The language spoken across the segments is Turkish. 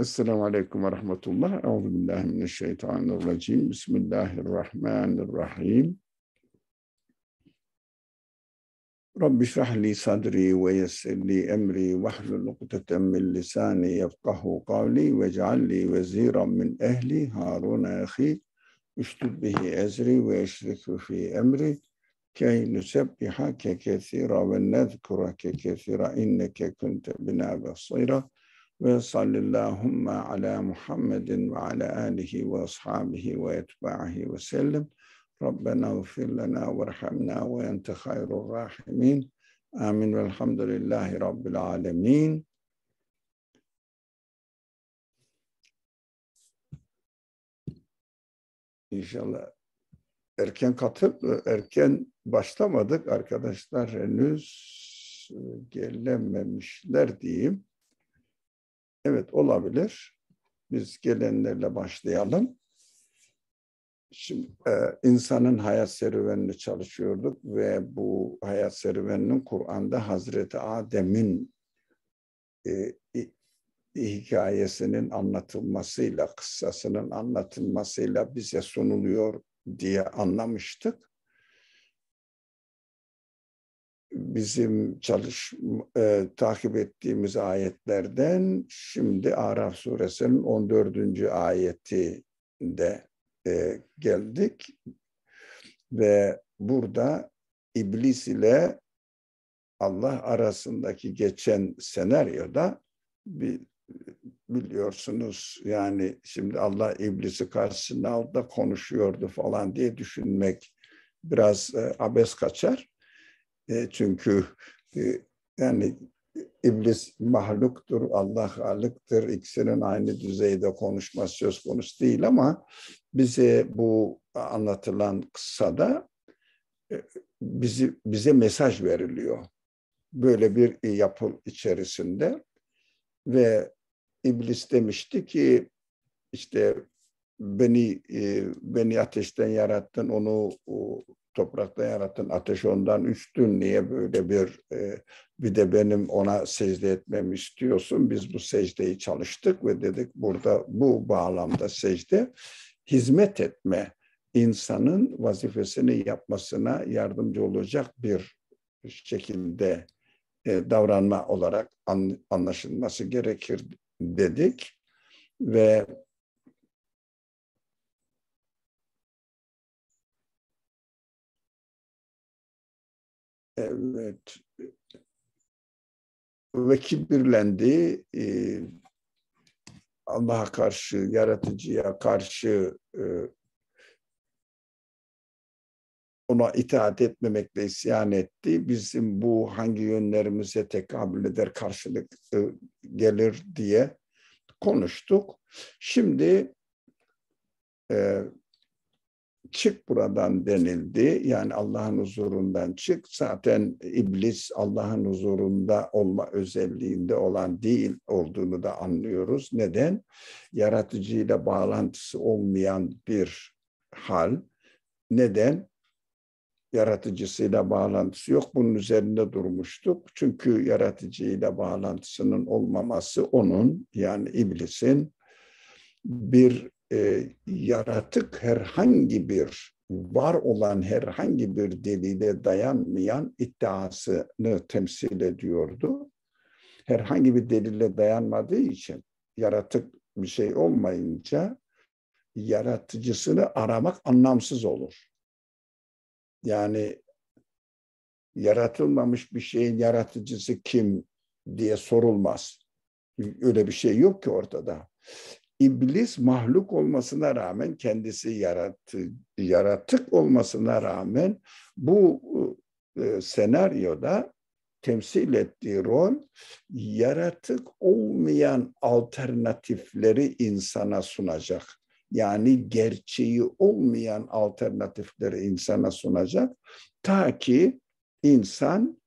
السلام عليكم ورحمة الله أعوذ بالله من الشيطان الرجيم بسم الله الرحمن الرحيم رب اشرح لي صدري ويسر لي أمري واحلل عقدة من لساني يفقه قولي واجعل لي وزيرا من أهلي هارون أخي اشدد به أزري ويشرك في أمري كي نسبحك كثيرا ونذكرك كثيرا إنك كنت بنا بصيرا Ve sallillahumme ala Muhammedin ve ala alihi ve ashabihi ve etbahi ve sellim. Rabbena ufir lana ve rahamna ve ente hayrul rahimin. Amin velhamdülillahi rabbil alemin. İnşallah erken katıl, erken başlamadık. Arkadaşlar henüz e, gelememişler diyeyim. Evet olabilir. Biz gelenlerle başlayalım. Şimdi e, insanın hayat serüvenini çalışıyorduk ve bu hayat serüveninin Kur'an'da Hazreti Adem'in e, hikayesinin anlatılmasıyla, kıssasının anlatılmasıyla bize sunuluyor diye anlamıştık bizim çalış e, takip ettiğimiz ayetlerden şimdi Araf suresinin 14. ayetinde e, geldik ve burada iblis ile Allah arasındaki geçen senaryoda bir biliyorsunuz yani şimdi Allah iblisi karşısında konuşuyordu falan diye düşünmek biraz e, abes kaçar. E, çünkü e, yani iblis mahluktur, Allah halıktır. İkisinin aynı düzeyde konuşması söz konusu değil ama bize bu anlatılan kıssada e, bizi, bize mesaj veriliyor. Böyle bir yapı içerisinde ve iblis demişti ki işte beni e, beni ateşten yarattın onu toprakta yarattın. Ateş ondan üstün. Niye böyle bir e, bir de benim ona secde etmemi istiyorsun. Biz bu secdeyi çalıştık ve dedik burada bu bağlamda secde hizmet etme insanın vazifesini yapmasına yardımcı olacak bir şekilde e, davranma olarak an, anlaşılması gerekir dedik ve Evet. Ve kibirlendi. Ee, Allah'a karşı, yaratıcıya karşı e, ona itaat etmemekle isyan etti. Bizim bu hangi yönlerimize tekabül eder karşılık e, gelir diye konuştuk. Şimdi e, çık buradan denildi. Yani Allah'ın huzurundan çık. Zaten iblis Allah'ın huzurunda olma özelliğinde olan değil olduğunu da anlıyoruz. Neden? Yaratıcıyla bağlantısı olmayan bir hal. Neden? Yaratıcısıyla bağlantısı yok. Bunun üzerinde durmuştuk. Çünkü yaratıcıyla bağlantısının olmaması onun yani iblisin bir e, yaratık herhangi bir var olan herhangi bir delile dayanmayan iddiasını temsil ediyordu. Herhangi bir delile dayanmadığı için yaratık bir şey olmayınca yaratıcısını aramak anlamsız olur. Yani yaratılmamış bir şeyin yaratıcısı kim diye sorulmaz. Öyle bir şey yok ki ortada. İblis mahluk olmasına rağmen kendisi yarattı, yaratık olmasına rağmen bu e, senaryoda temsil ettiği rol yaratık olmayan alternatifleri insana sunacak. Yani gerçeği olmayan alternatifleri insana sunacak ta ki insan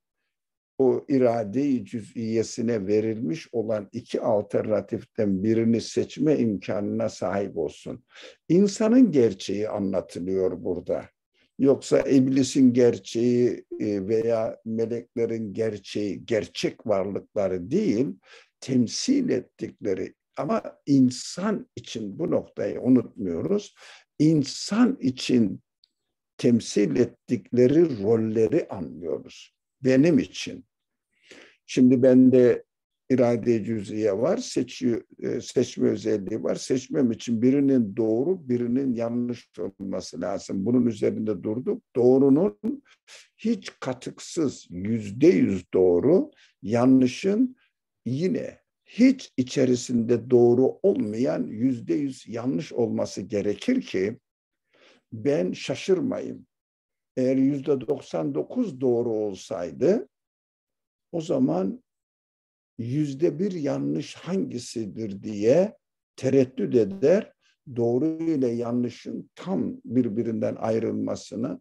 o irade-i cüz'iyesine verilmiş olan iki alternatiften birini seçme imkanına sahip olsun. İnsanın gerçeği anlatılıyor burada. Yoksa iblisin gerçeği e, veya meleklerin gerçeği, gerçek varlıkları değil, temsil ettikleri ama insan için bu noktayı unutmuyoruz. İnsan için temsil ettikleri rolleri anlıyoruz. Benim için, Şimdi bende irade cüz'iye var, seçi, e, seçme özelliği var. Seçmem için birinin doğru, birinin yanlış olması lazım. Bunun üzerinde durduk. Doğrunun hiç katıksız, yüzde yüz doğru, yanlışın yine hiç içerisinde doğru olmayan yüzde yüz yanlış olması gerekir ki ben şaşırmayayım. Eğer yüzde 99 doğru olsaydı o zaman yüzde bir yanlış hangisidir diye tereddüt eder. Doğru ile yanlışın tam birbirinden ayrılmasını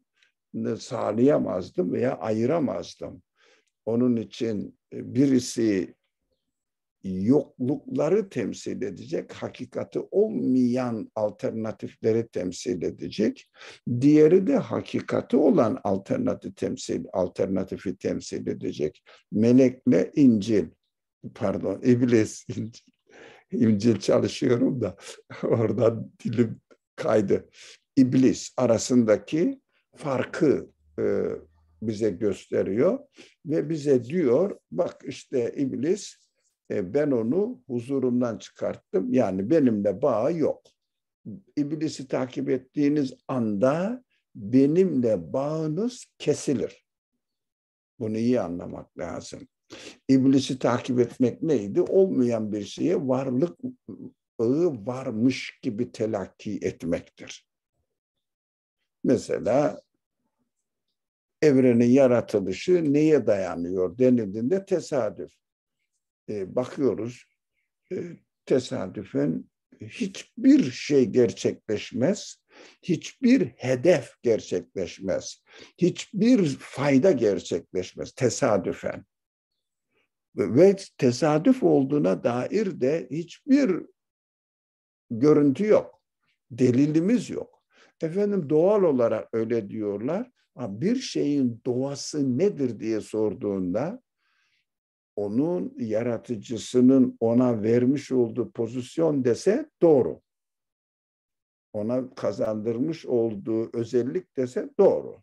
sağlayamazdım veya ayıramazdım. Onun için birisi yoklukları temsil edecek, hakikati olmayan alternatifleri temsil edecek. Diğeri de hakikati olan alternatif temsil alternatifi temsil edecek. Melekle İncil, pardon, İblis İncil. İncil çalışıyorum da oradan dilim kaydı. İblis arasındaki farkı e, bize gösteriyor ve bize diyor bak işte iblis e, ben onu huzurumdan çıkarttım. Yani benimle bağı yok. İblisi takip ettiğiniz anda benimle bağınız kesilir. Bunu iyi anlamak lazım. İblisi takip etmek neydi? Olmayan bir şeye varlık ağı varmış gibi telakki etmektir. Mesela evrenin yaratılışı neye dayanıyor denildiğinde tesadüf e, bakıyoruz e, tesadüfen hiçbir şey gerçekleşmez, hiçbir hedef gerçekleşmez, hiçbir fayda gerçekleşmez tesadüfen. Ve tesadüf olduğuna dair de hiçbir görüntü yok, delilimiz yok. Efendim doğal olarak öyle diyorlar. Bir şeyin doğası nedir diye sorduğunda onun yaratıcısının ona vermiş olduğu pozisyon dese doğru. Ona kazandırmış olduğu özellik dese doğru.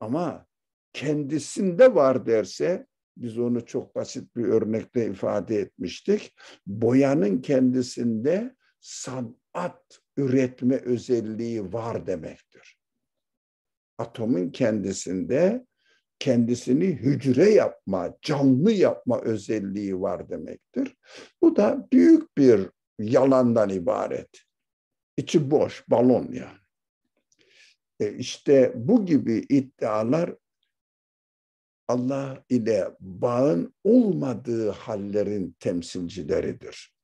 Ama kendisinde var derse biz onu çok basit bir örnekte ifade etmiştik. Boyanın kendisinde sanat üretme özelliği var demektir. Atomun kendisinde kendisini hücre yapma, canlı yapma özelliği var demektir. Bu da büyük bir yalandan ibaret. İçi boş, balon yani. E işte bu gibi iddialar Allah ile bağın olmadığı hallerin temsilcileridir.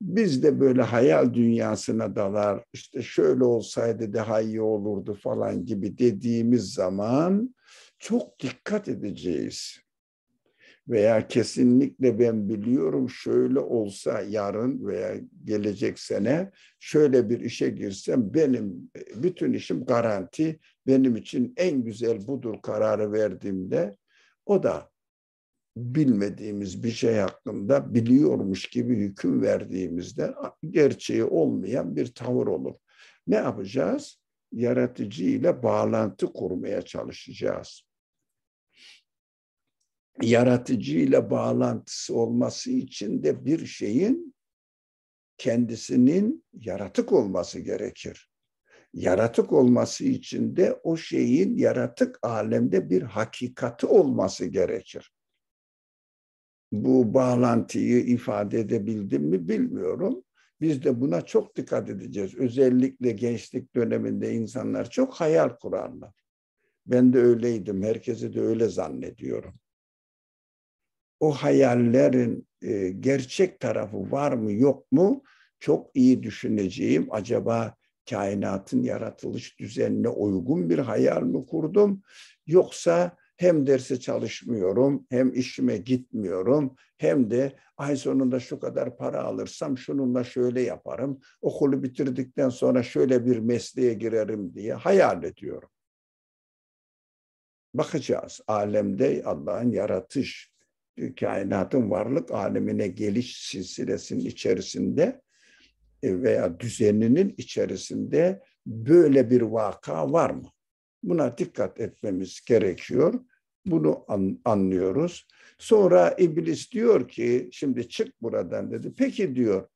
Biz de böyle hayal dünyasına dalar, işte şöyle olsaydı daha iyi olurdu falan gibi dediğimiz zaman çok dikkat edeceğiz. Veya kesinlikle ben biliyorum şöyle olsa yarın veya gelecek sene şöyle bir işe girsem benim bütün işim garanti. Benim için en güzel budur kararı verdiğimde o da bilmediğimiz bir şey hakkında biliyormuş gibi hüküm verdiğimizde gerçeği olmayan bir tavır olur. Ne yapacağız? Yaratıcı ile bağlantı kurmaya çalışacağız yaratıcıyla bağlantısı olması için de bir şeyin kendisinin yaratık olması gerekir. Yaratık olması için de o şeyin yaratık alemde bir hakikati olması gerekir. Bu bağlantıyı ifade edebildim mi bilmiyorum. Biz de buna çok dikkat edeceğiz. Özellikle gençlik döneminde insanlar çok hayal kurarlar. Ben de öyleydim. Herkesi de öyle zannediyorum o hayallerin e, gerçek tarafı var mı yok mu çok iyi düşüneceğim. Acaba kainatın yaratılış düzenine uygun bir hayal mi kurdum yoksa hem derse çalışmıyorum, hem işime gitmiyorum, hem de ay sonunda şu kadar para alırsam şununla şöyle yaparım, okulu bitirdikten sonra şöyle bir mesleğe girerim diye hayal ediyorum. Bakacağız alemde Allah'ın yaratış kainatın varlık alemine geliş silsilesinin içerisinde e, veya düzeninin içerisinde böyle bir vaka var mı? Buna dikkat etmemiz gerekiyor. Bunu anlıyoruz. Sonra iblis diyor ki şimdi çık buradan dedi. Peki diyor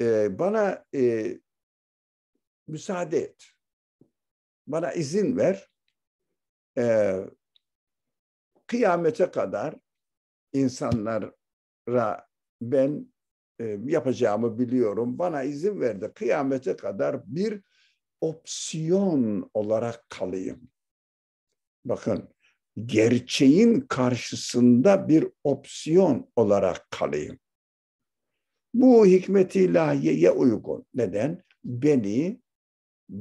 e, bana e, müsaade et. Bana izin ver. Kıyamete kadar insanlara ben e, yapacağımı biliyorum. Bana izin verdi. Kıyamete kadar bir opsiyon olarak kalayım. Bakın gerçeğin karşısında bir opsiyon olarak kalayım. Bu hikmeti ilahiyeye uygun. Neden? Beni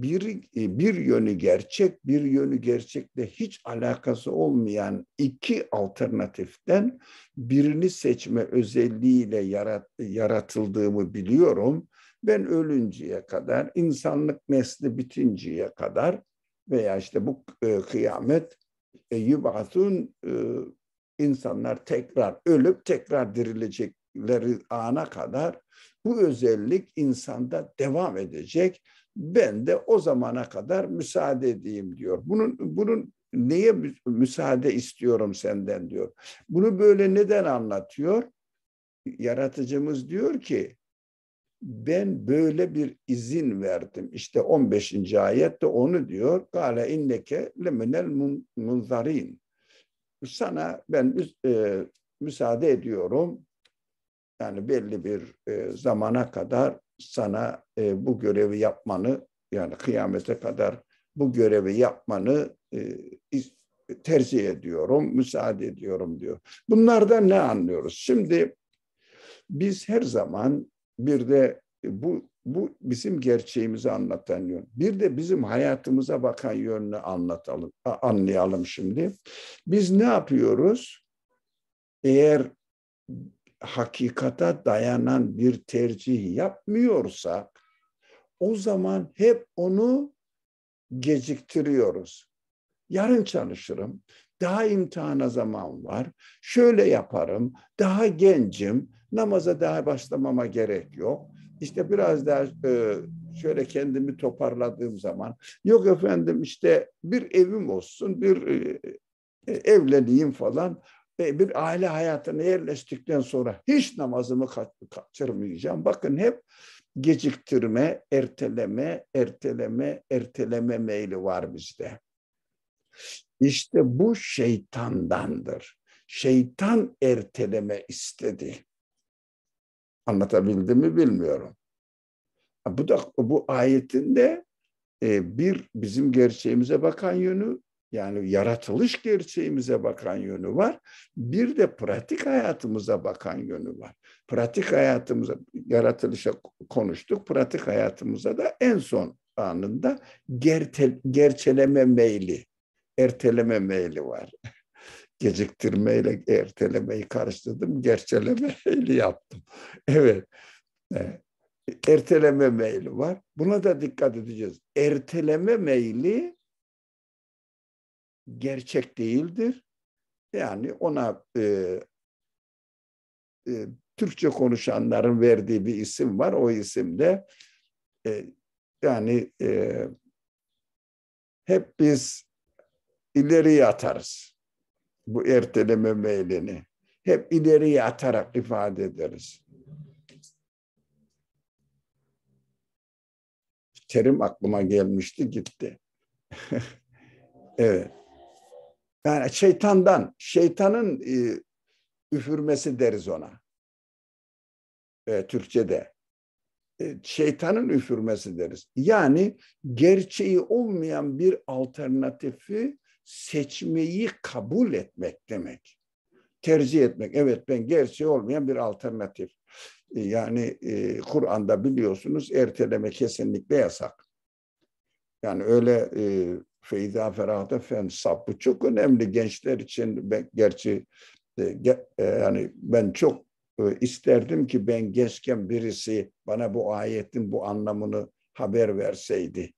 bir, e, bir yönü gerçek, bir yönü gerçekle hiç alakası olmayan iki alternatiften birini seçme özelliğiyle yarat, yaratıldığımı biliyorum. Ben ölünceye kadar, insanlık nesli bitinceye kadar veya işte bu e, kıyamet e, yubatun e, insanlar tekrar ölüp tekrar dirilecekleri ana kadar bu özellik insanda devam edecek. Ben de o zamana kadar müsaade edeyim diyor. Bunun bunun neye müsaade istiyorum senden diyor. Bunu böyle neden anlatıyor? Yaratıcımız diyor ki ben böyle bir izin verdim. İşte 15. ayette onu diyor. Kale inneke lemenel munzarin. Sana ben e, müsaade ediyorum yani belli bir e, zamana kadar sana e, bu görevi yapmanı yani kıyamete kadar bu görevi yapmanı e, tercih ediyorum, müsaade ediyorum diyor. Bunlarda ne anlıyoruz? Şimdi biz her zaman bir de bu bu bizim gerçeğimizi anlatan yön. Bir de bizim hayatımıza bakan yönünü anlatalım, anlayalım şimdi. Biz ne yapıyoruz? Eğer hakikata dayanan bir tercih yapmıyorsak o zaman hep onu geciktiriyoruz. Yarın çalışırım, daha imtihana zaman var, şöyle yaparım, daha gencim, namaza daha başlamama gerek yok. İşte biraz daha e, şöyle kendimi toparladığım zaman, yok efendim işte bir evim olsun, bir e, evleneyim falan. E, bir aile hayatına yerleştikten sonra hiç namazımı kaçırmayacağım. Bakın hep geciktirme, erteleme, erteleme, erteleme meyli var bizde. İşte bu şeytandandır. Şeytan erteleme istedi. Anlatabildim mi bilmiyorum. Bu da bu ayetin de e, bir bizim gerçeğimize bakan yönü yani yaratılış gerçeğimize bakan yönü var. Bir de pratik hayatımıza bakan yönü var. Pratik hayatımıza, yaratılışa konuştuk. Pratik hayatımıza da en son anında gerte, gerçeleme meyli, erteleme meyli var. Geciktirmeyle ertelemeyi karıştırdım, gerçeleme meyli yaptım. Evet. evet erteleme meyli var. Buna da dikkat edeceğiz. Erteleme meyli gerçek değildir. Yani ona e, e, Türkçe konuşanların verdiği bir isim var. O isim de e, yani e, hep biz ileriye atarız bu erteleme meylini. Hep ileriye atarak ifade ederiz. Terim aklıma gelmişti gitti. evet. Yani şeytandan, şeytanın e, üfürmesi deriz ona. E, Türkçe'de. E, şeytanın üfürmesi deriz. Yani gerçeği olmayan bir alternatifi seçmeyi kabul etmek demek. Tercih etmek. Evet ben gerçeği olmayan bir alternatif. E, yani e, Kur'an'da biliyorsunuz erteleme kesinlikle yasak. Yani öyle e, Feyda Ferah'ta fensap. Bu çok önemli gençler için. Ben, gerçi e, e, yani ben çok e, isterdim ki ben gençken birisi bana bu ayetin bu anlamını haber verseydi.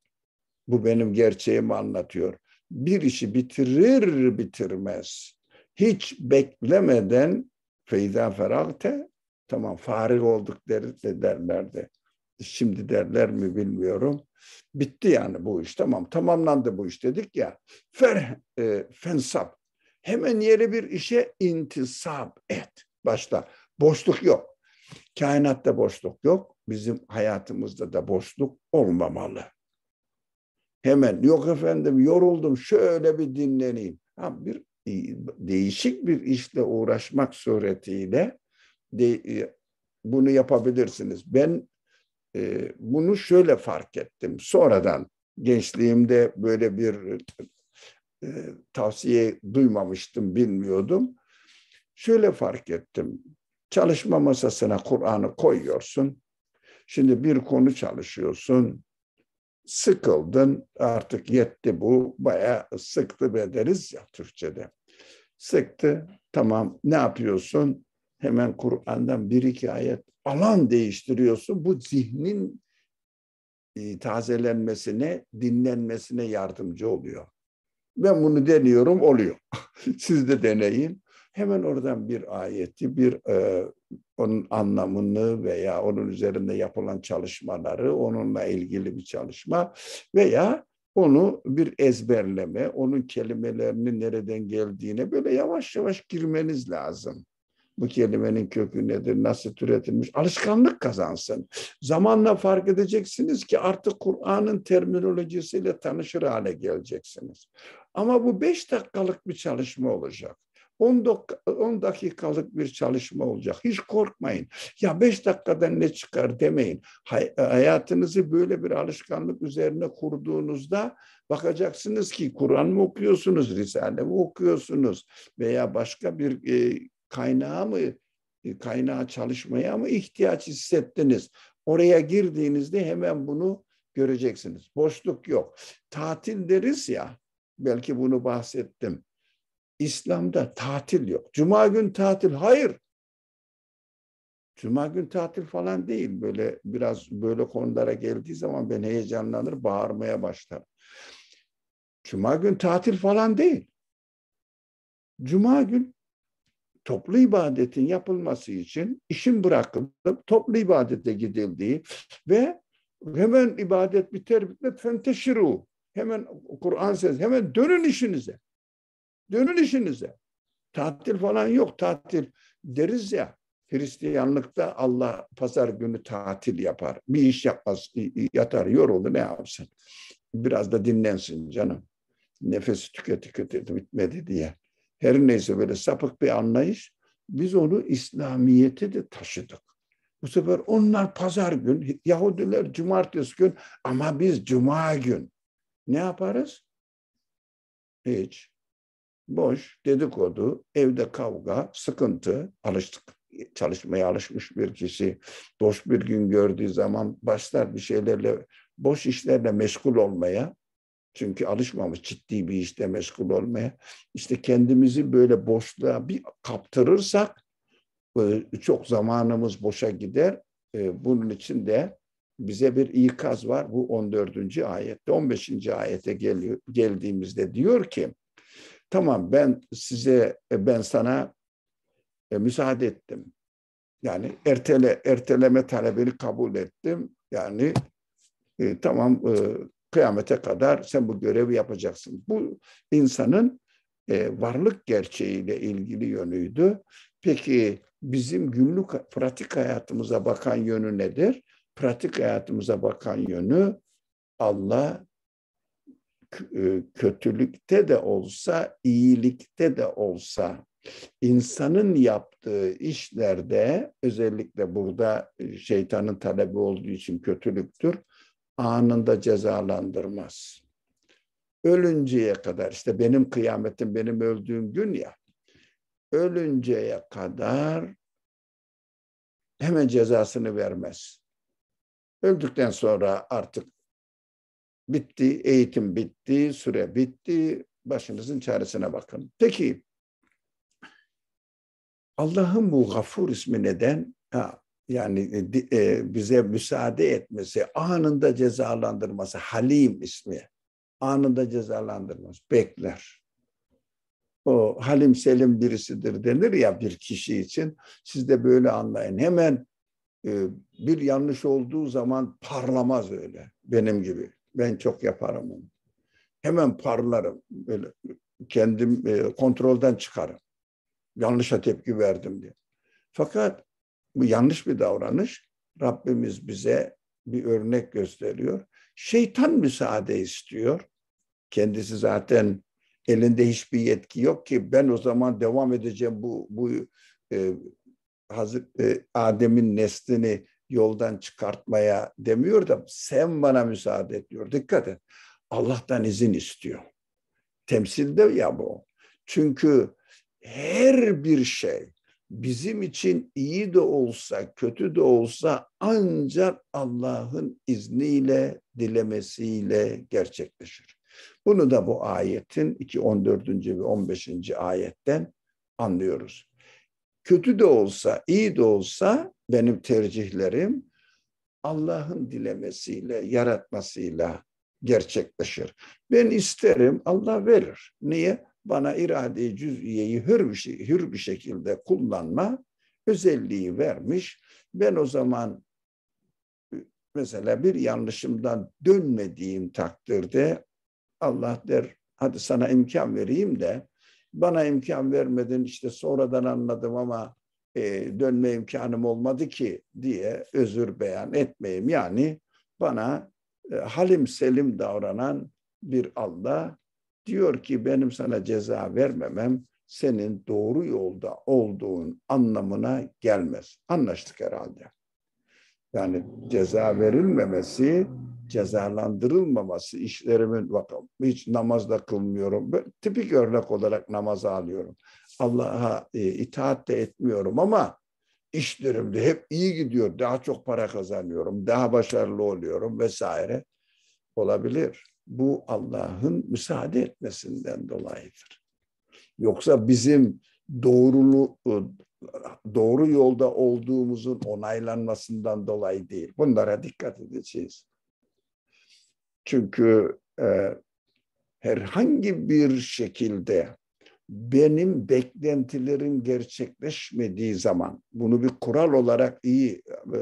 Bu benim gerçeğimi anlatıyor. Bir işi bitirir bitirmez. Hiç beklemeden Feyda Ferah'te tamam farig olduk der, derlerdi şimdi derler mi bilmiyorum. Bitti yani bu iş tamam tamamlandı bu iş dedik ya. Fer, e, fensap hemen yeni bir işe intisap et. başta boşluk yok. Kainatta boşluk yok. Bizim hayatımızda da boşluk olmamalı. Hemen yok efendim yoruldum şöyle bir dinleneyim. Ha, bir e, değişik bir işle uğraşmak suretiyle de, e, bunu yapabilirsiniz. Ben ee, bunu şöyle fark ettim. Sonradan gençliğimde böyle bir e, tavsiye duymamıştım, bilmiyordum. Şöyle fark ettim. Çalışma masasına Kur'an'ı koyuyorsun. Şimdi bir konu çalışıyorsun. Sıkıldın, artık yetti bu. Bayağı sıktı bedeniz ya Türkçe'de. Sıktı, tamam ne yapıyorsun? Hemen Kur'an'dan bir iki ayet alan değiştiriyorsun. Bu zihnin e, tazelenmesine, dinlenmesine yardımcı oluyor. Ben bunu deniyorum, oluyor. Siz de deneyin. Hemen oradan bir ayeti, bir e, onun anlamını veya onun üzerinde yapılan çalışmaları, onunla ilgili bir çalışma veya onu bir ezberleme, onun kelimelerinin nereden geldiğine böyle yavaş yavaş girmeniz lazım bu kelimenin kökü nedir, nasıl türetilmiş, alışkanlık kazansın. Zamanla fark edeceksiniz ki artık Kur'an'ın terminolojisiyle tanışır hale geleceksiniz. Ama bu beş dakikalık bir çalışma olacak. 10 dakikalık bir çalışma olacak. Hiç korkmayın. Ya 5 dakikadan ne çıkar demeyin. Hayatınızı böyle bir alışkanlık üzerine kurduğunuzda bakacaksınız ki Kur'an mı okuyorsunuz, Risale mi okuyorsunuz veya başka bir e, kaynağa mı e, kaynağa çalışmaya mı ihtiyaç hissettiniz? Oraya girdiğinizde hemen bunu göreceksiniz. Boşluk yok. Tatil deriz ya, belki bunu bahsettim. İslam'da tatil yok. Cuma gün tatil, hayır. Cuma gün tatil falan değil. Böyle biraz böyle konulara geldiği zaman ben heyecanlanır, bağırmaya başlarım. Cuma gün tatil falan değil. Cuma gün toplu ibadetin yapılması için işin bırakılıp toplu ibadete gidildiği ve hemen ibadet biter bitmez fenteşiru. Hemen Kur'an sesi, hemen dönün işinize. Dönün işinize. Tatil falan yok. Tatil deriz ya Hristiyanlıkta Allah pazar günü tatil yapar. Bir iş yapmaz, yatar, yoruldu ne yapsın? Biraz da dinlensin canım. Nefesi tüketi tüketi bitmedi diye her neyse böyle sapık bir anlayış. Biz onu İslamiyet'e de taşıdık. Bu sefer onlar pazar gün, Yahudiler cumartesi gün ama biz cuma gün. Ne yaparız? Hiç. Boş, dedikodu, evde kavga, sıkıntı, alıştık çalışmaya alışmış bir kişi boş bir gün gördüğü zaman başlar bir şeylerle boş işlerle meşgul olmaya çünkü alışmamış ciddi bir işte meşgul olmaya. İşte kendimizi böyle boşluğa bir kaptırırsak e, çok zamanımız boşa gider. E, bunun için de bize bir ikaz var. Bu 14. ayette, 15. ayete geliyor, geldiğimizde diyor ki, tamam ben size, e, ben sana müsaade ettim. Yani ertele, erteleme talebini kabul ettim. Yani e, tamam e, kıyamete kadar sen bu görevi yapacaksın. Bu insanın e, varlık gerçeğiyle ilgili yönüydü. Peki bizim günlük pratik hayatımıza bakan yönü nedir? Pratik hayatımıza bakan yönü Allah e, kötülükte de olsa, iyilikte de olsa insanın yaptığı işlerde özellikle burada e, şeytanın talebi olduğu için kötülüktür anında cezalandırmaz. Ölünceye kadar işte benim kıyametim benim öldüğüm gün ya ölünceye kadar hemen cezasını vermez. Öldükten sonra artık bitti, eğitim bitti, süre bitti, başınızın çaresine bakın. Peki Allah'ın bu gafur ismi neden? Ha, yani e, e, bize müsaade etmesi, anında cezalandırması, Halim ismi, anında cezalandırması bekler. O Halim Selim birisidir denir ya bir kişi için. Siz de böyle anlayın. Hemen e, bir yanlış olduğu zaman parlamaz öyle benim gibi. Ben çok yaparım onu. Hemen parlarım. Böyle kendim e, kontrolden çıkarım. Yanlışa tepki verdim diye. Fakat bu yanlış bir davranış. Rabbimiz bize bir örnek gösteriyor. Şeytan müsaade istiyor. Kendisi zaten elinde hiçbir yetki yok ki ben o zaman devam edeceğim bu bu e, hazır e, Adem'in neslini yoldan çıkartmaya demiyor da sen bana müsaade et diyor. Dikkat et. Allah'tan izin istiyor. Temsilde ya bu. Çünkü her bir şey bizim için iyi de olsa, kötü de olsa ancak Allah'ın izniyle, dilemesiyle gerçekleşir. Bunu da bu ayetin 2, 14. ve 15. ayetten anlıyoruz. Kötü de olsa, iyi de olsa benim tercihlerim Allah'ın dilemesiyle, yaratmasıyla gerçekleşir. Ben isterim, Allah verir. Niye? bana irade cüz'iyeyi hür bir, hür bir şekilde kullanma özelliği vermiş. Ben o zaman ıı, mesela bir yanlışımdan dönmediğim takdirde Allah der hadi sana imkan vereyim de bana imkan vermedin işte sonradan anladım ama e, dönme imkanım olmadı ki diye özür beyan etmeyeyim. Yani bana e, halim selim davranan bir Allah diyor ki benim sana ceza vermemem senin doğru yolda olduğun anlamına gelmez. Anlaştık herhalde. Yani ceza verilmemesi, cezalandırılmaması işlerimin bakın hiç namazda kılmıyorum. Böyle tipik örnek olarak namaza alıyorum. Allah'a e, itaat de etmiyorum ama işlerimde hep iyi gidiyor. Daha çok para kazanıyorum, daha başarılı oluyorum vesaire olabilir bu Allah'ın müsaade etmesinden dolayıdır. Yoksa bizim doğrulu e, doğru yolda olduğumuzun onaylanmasından dolayı değil. Bunlara dikkat edeceğiz. Çünkü e, herhangi bir şekilde benim beklentilerim gerçekleşmediği zaman bunu bir kural olarak iyi e,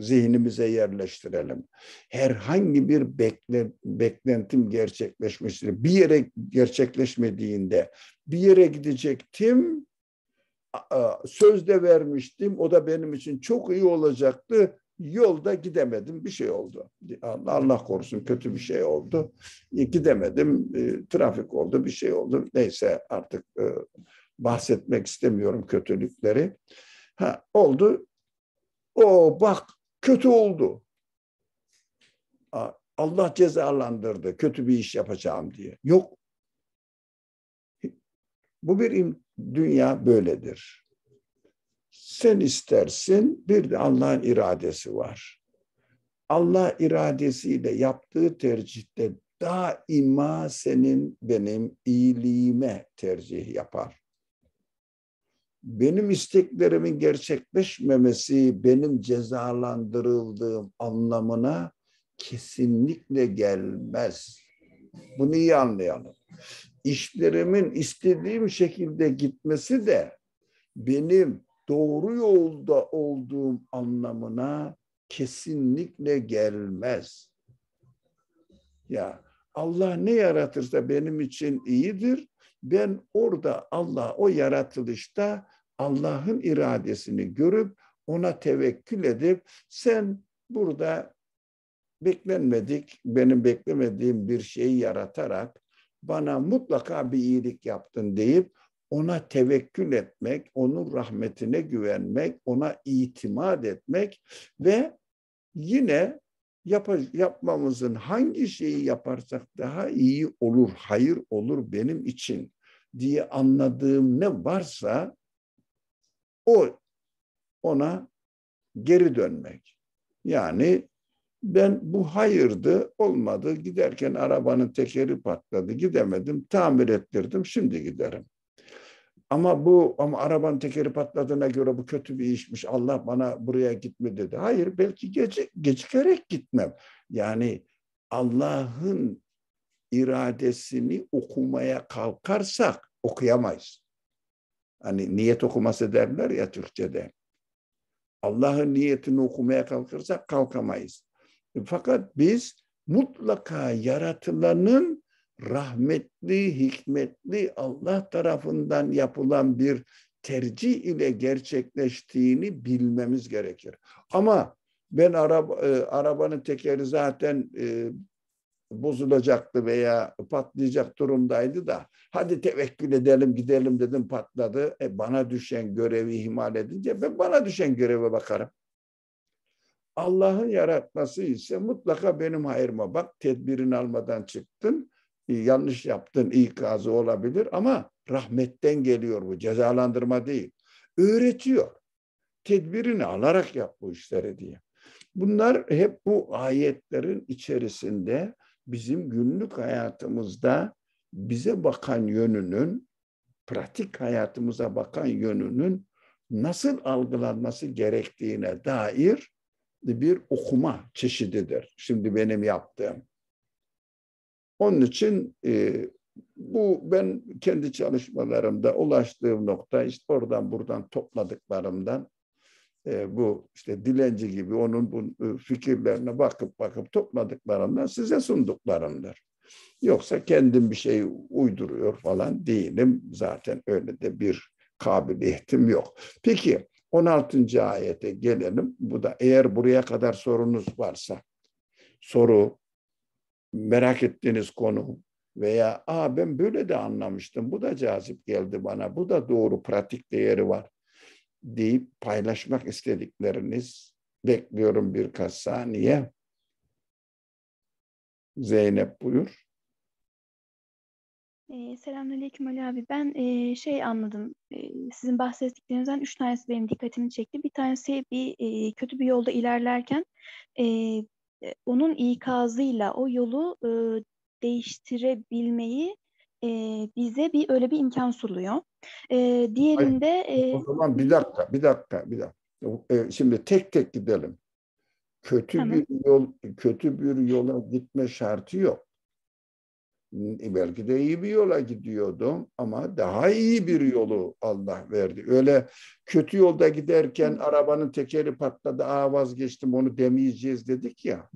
zihnimize yerleştirelim. Herhangi bir bekle, beklentim gerçekleşmiştir. Bir yere gerçekleşmediğinde bir yere gidecektim. sözde vermiştim. O da benim için çok iyi olacaktı. Yolda gidemedim. Bir şey oldu. Allah korusun kötü bir şey oldu. Gidemedim. E, trafik oldu. Bir şey oldu. Neyse artık e, bahsetmek istemiyorum kötülükleri. Ha, oldu. O bak kötü oldu. Allah cezalandırdı kötü bir iş yapacağım diye. Yok. Bu bir dünya böyledir. Sen istersin bir de Allah'ın iradesi var. Allah iradesiyle yaptığı tercihte daima senin benim iyiliğime tercih yapar benim isteklerimin gerçekleşmemesi benim cezalandırıldığım anlamına kesinlikle gelmez. Bunu iyi anlayalım. İşlerimin istediğim şekilde gitmesi de benim doğru yolda olduğum anlamına kesinlikle gelmez. Ya Allah ne yaratırsa benim için iyidir ben orada Allah o yaratılışta Allah'ın iradesini görüp ona tevekkül edip sen burada beklenmedik, benim beklemediğim bir şeyi yaratarak bana mutlaka bir iyilik yaptın deyip ona tevekkül etmek, onun rahmetine güvenmek, ona itimat etmek ve yine yap yapmamızın hangi şeyi yaparsak daha iyi olur, hayır olur benim için diye anladığım ne varsa o ona geri dönmek. Yani ben bu hayırdı olmadı giderken arabanın tekeri patladı gidemedim tamir ettirdim şimdi giderim. Ama bu ama araban tekeri patladığına göre bu kötü bir işmiş. Allah bana buraya gitme dedi. Hayır belki gece, gecikerek gitmem. Yani Allah'ın iradesini okumaya kalkarsak okuyamayız. Hani niyet okuması derler ya Türkçe'de. Allah'ın niyetini okumaya kalkarsak kalkamayız. E, fakat biz mutlaka yaratılanın rahmetli, hikmetli Allah tarafından yapılan bir tercih ile gerçekleştiğini bilmemiz gerekir. Ama ben araba, e, arabanın tekeri zaten e, bozulacaktı veya patlayacak durumdaydı da hadi tevekkül edelim gidelim dedim patladı. E, bana düşen görevi ihmal edince ben bana düşen göreve bakarım. Allah'ın yaratması ise mutlaka benim hayırıma bak tedbirini almadan çıktın yanlış yaptın ikazı olabilir ama rahmetten geliyor bu cezalandırma değil. Öğretiyor. Tedbirini alarak yap bu işleri diye. Bunlar hep bu ayetlerin içerisinde bizim günlük hayatımızda bize bakan yönünün, pratik hayatımıza bakan yönünün nasıl algılanması gerektiğine dair bir okuma çeşididir. Şimdi benim yaptığım. Onun için e, bu ben kendi çalışmalarımda ulaştığım nokta işte oradan buradan topladıklarımdan e, bu işte dilenci gibi onun bu e, fikirlerine bakıp bakıp topladıklarımdan size sunduklarımdır. Yoksa kendim bir şey uyduruyor falan değilim. Zaten öyle de bir kabiliyetim yok. Peki 16. ayete gelelim. Bu da eğer buraya kadar sorunuz varsa soru, merak ettiğiniz konu veya aa ben böyle de anlamıştım bu da cazip geldi bana bu da doğru pratik değeri var deyip paylaşmak istedikleriniz bekliyorum birkaç saniye. Zeynep buyur. Ee, Selamünaleyküm Ali abi. Ben e, şey anladım. E, sizin bahsettiklerinizden üç tanesi benim dikkatimi çekti. Bir tanesi bir e, kötü bir yolda ilerlerken e, e, onun ikazıyla o yolu e, değiştirebilmeyi e, bize bir öyle bir imkan sunuyor. E, diğerinde e, Hayır, o zaman bir dakika, bir dakika, bir dakika. E, şimdi tek tek gidelim. Kötü tamam. bir yol, kötü bir yola gitme şartı yok. E, belki de iyi bir yola gidiyordum ama daha iyi bir yolu Allah verdi. Öyle kötü yolda giderken arabanın tekeri patladı, aa vazgeçtim onu demeyeceğiz dedik ya.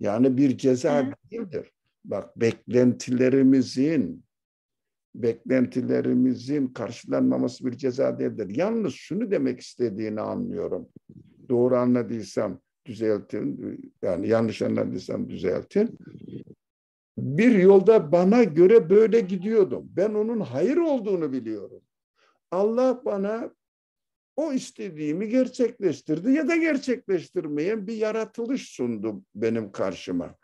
Yani bir ceza değildir. Bak beklentilerimizin beklentilerimizin karşılanmaması bir ceza değildir. Yalnız şunu demek istediğini anlıyorum. Doğru anladıysam düzeltin, yani yanlış anladıysam düzeltin bir yolda bana göre böyle gidiyordum. Ben onun hayır olduğunu biliyorum. Allah bana o istediğimi gerçekleştirdi ya da gerçekleştirmeyen bir yaratılış sundu benim karşıma.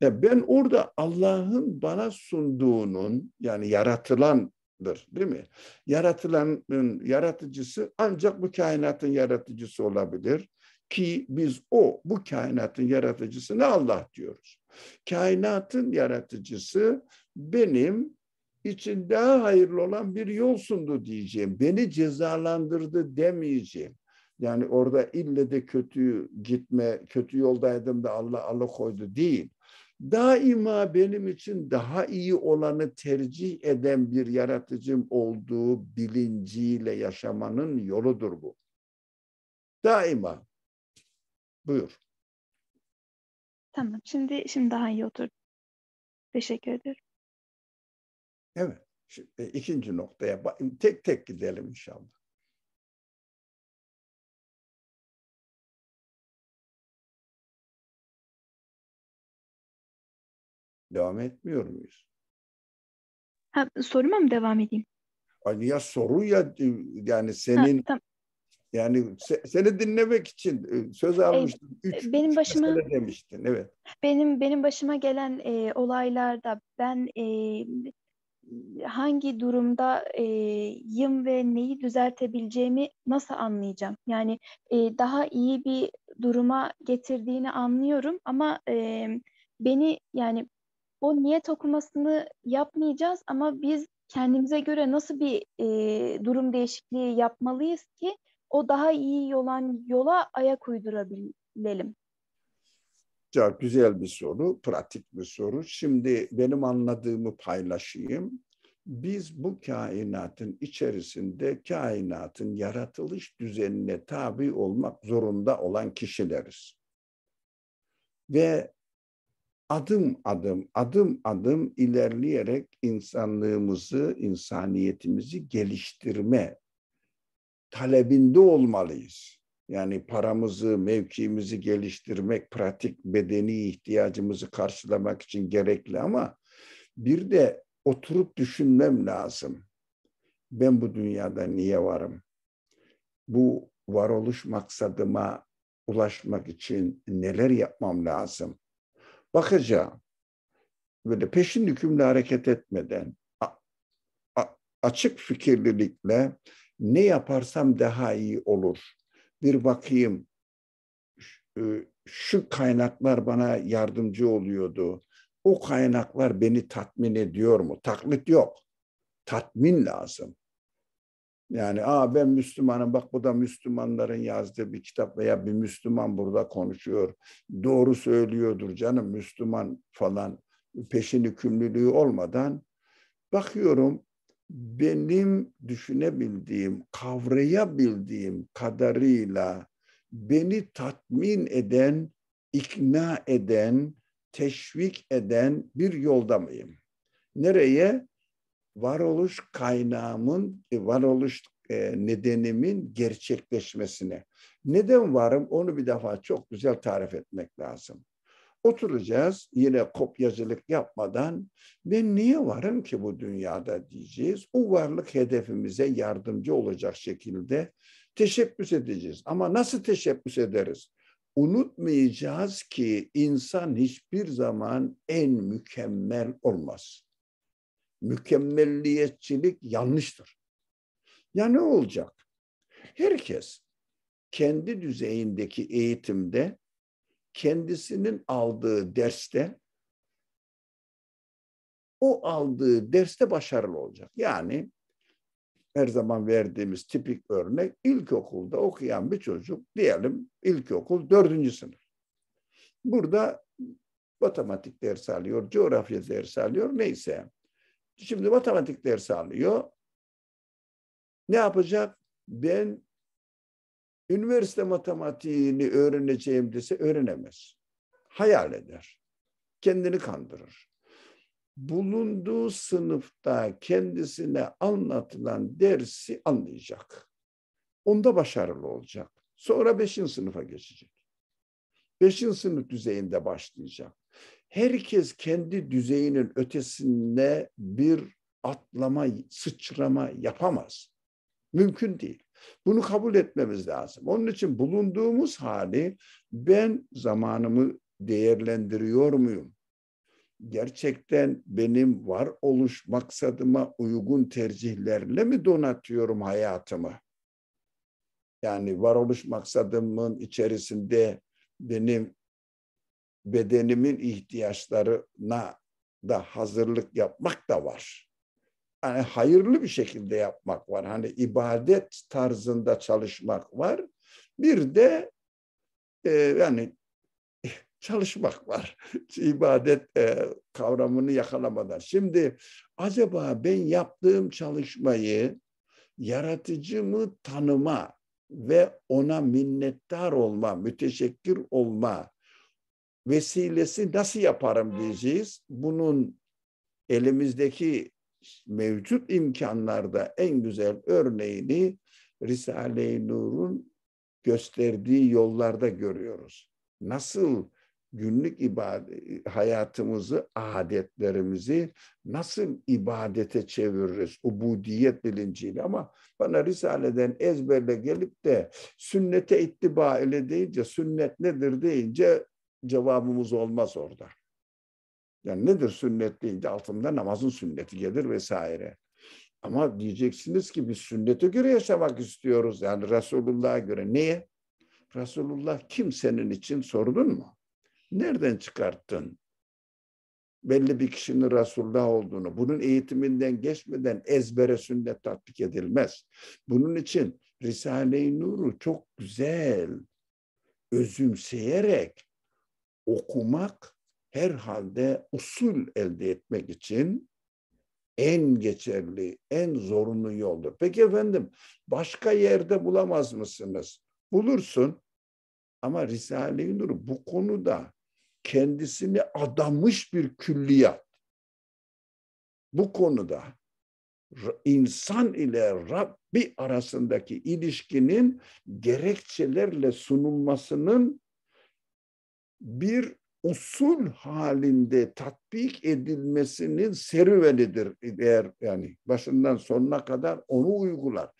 Ya e, ben orada Allah'ın bana sunduğunun yani yaratılandır değil mi? Yaratılanın yaratıcısı ancak bu kainatın yaratıcısı olabilir ki biz o bu kainatın yaratıcısını Allah diyoruz. Kainatın yaratıcısı benim için daha hayırlı olan bir yol sundu diyeceğim. Beni cezalandırdı demeyeceğim. Yani orada ille de kötü gitme, kötü yoldaydım da Allah Allah koydu değil. Daima benim için daha iyi olanı tercih eden bir yaratıcım olduğu bilinciyle yaşamanın yoludur bu. Daima. Buyur. Tamam. Şimdi şimdi daha iyi otur. Teşekkür ederim. Evet. Şimdi e, ikinci noktaya tek tek gidelim inşallah. Devam etmiyor muyuz? Ha, soruma mı devam edeyim? Ay ya soru ya yani senin ha, tam, yani se, seni dinlemek için e, söz e, almıştım. Üç, e, benim üç başıma demiştin, evet. Benim benim başıma gelen e, olaylarda ben e, hangi durumda e, yım ve neyi düzeltebileceğimi nasıl anlayacağım? Yani e, daha iyi bir duruma getirdiğini anlıyorum ama e, beni yani o niyet okumasını yapmayacağız ama biz kendimize göre nasıl bir e, durum değişikliği yapmalıyız ki o daha iyi olan yola ayak uydurabilelim? Çok güzel bir soru, pratik bir soru. Şimdi benim anladığımı paylaşayım. Biz bu kainatın içerisinde kainatın yaratılış düzenine tabi olmak zorunda olan kişileriz. Ve adım adım, adım adım ilerleyerek insanlığımızı, insaniyetimizi geliştirme talebinde olmalıyız. Yani paramızı, mevkimizi geliştirmek, pratik bedeni ihtiyacımızı karşılamak için gerekli ama bir de oturup düşünmem lazım. Ben bu dünyada niye varım? Bu varoluş maksadıma ulaşmak için neler yapmam lazım? Bakacağım. Böyle peşin hükümlü hareket etmeden açık fikirlilikle ne yaparsam daha iyi olur. Bir bakayım e, şu kaynaklar bana yardımcı oluyordu. O kaynaklar beni tatmin ediyor mu? Taklit yok. Tatmin lazım. Yani Aa, ben Müslümanım bak bu da Müslümanların yazdığı bir kitap veya bir Müslüman burada konuşuyor. Doğru söylüyordur canım Müslüman falan peşin hükümlülüğü olmadan bakıyorum benim düşünebildiğim, kavrayabildiğim kadarıyla beni tatmin eden, ikna eden, teşvik eden bir yolda mıyım? Nereye? Varoluş kaynağımın, e, varoluş e, nedenimin gerçekleşmesine. Neden varım onu bir defa çok güzel tarif etmek lazım. Oturacağız yine kopyacılık yapmadan ben niye varım ki bu dünyada diyeceğiz. O varlık hedefimize yardımcı olacak şekilde teşebbüs edeceğiz. Ama nasıl teşebbüs ederiz? Unutmayacağız ki insan hiçbir zaman en mükemmel olmaz. Mükemmelliyetçilik yanlıştır. Ya ne olacak? Herkes kendi düzeyindeki eğitimde kendisinin aldığı derste o aldığı derste başarılı olacak. Yani her zaman verdiğimiz tipik örnek ilkokulda okuyan bir çocuk diyelim ilkokul dördüncü sınıf. Burada matematik dersi alıyor, coğrafya dersi alıyor neyse. Şimdi matematik dersi alıyor. Ne yapacak? Ben üniversite matematiğini öğreneceğim dese öğrenemez. Hayal eder. Kendini kandırır. Bulunduğu sınıfta kendisine anlatılan dersi anlayacak. Onda başarılı olacak. Sonra beşinci sınıfa geçecek. Beşinci sınıf düzeyinde başlayacak. Herkes kendi düzeyinin ötesinde bir atlama, sıçrama yapamaz. Mümkün değil. Bunu kabul etmemiz lazım. Onun için bulunduğumuz hali ben zamanımı değerlendiriyor muyum? Gerçekten benim var oluş maksadıma uygun tercihlerle mi donatıyorum hayatımı? Yani varoluş maksadımın içerisinde benim bedenimin ihtiyaçlarına da hazırlık yapmak da var hani hayırlı bir şekilde yapmak var. Hani ibadet tarzında çalışmak var. Bir de e, yani eh, çalışmak var. İbadet e, kavramını yakalamadan. Şimdi acaba ben yaptığım çalışmayı yaratıcımı tanıma ve ona minnettar olma, müteşekkir olma vesilesi nasıl yaparım diyeceğiz. Bunun elimizdeki mevcut imkanlarda en güzel örneğini Risale-i Nur'un gösterdiği yollarda görüyoruz. Nasıl günlük ibadet, hayatımızı, adetlerimizi nasıl ibadete çeviririz? Ubudiyet bilinciyle ama bana Risale'den ezberle gelip de sünnete ittiba ile deyince, sünnet nedir deyince cevabımız olmaz orada. Yani nedir sünnet deyince altında namazın sünneti gelir vesaire. Ama diyeceksiniz ki biz sünnete göre yaşamak istiyoruz. Yani Resulullah'a göre. Neye? Resulullah kimsenin için sordun mu? Nereden çıkarttın? Belli bir kişinin Resulullah olduğunu, bunun eğitiminden geçmeden ezbere sünnet tatbik edilmez. Bunun için Risale-i Nur'u çok güzel özümseyerek okumak herhalde usul elde etmek için en geçerli, en zorunlu yoldur. Peki efendim başka yerde bulamaz mısınız? Bulursun ama Risale-i Nur bu konuda kendisini adamış bir külliyat. Bu konuda insan ile Rabbi arasındaki ilişkinin gerekçelerle sunulmasının bir usul halinde tatbik edilmesinin serüvenidir eğer yani başından sonuna kadar onu uygular.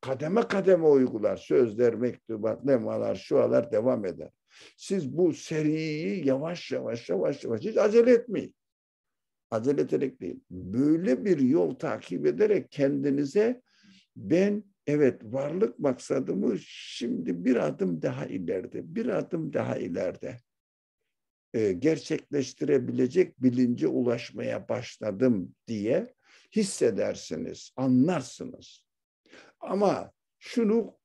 Kademe kademe uygular. Sözler, mektubat, lemalar, şualar devam eder. Siz bu seriyi yavaş yavaş yavaş yavaş hiç acele etmeyin. Acele ederek değil. Böyle bir yol takip ederek kendinize ben evet varlık maksadımı şimdi bir adım daha ileride, bir adım daha ileride e, gerçekleştirebilecek bilince ulaşmaya başladım diye hissedersiniz, anlarsınız. Ama şunu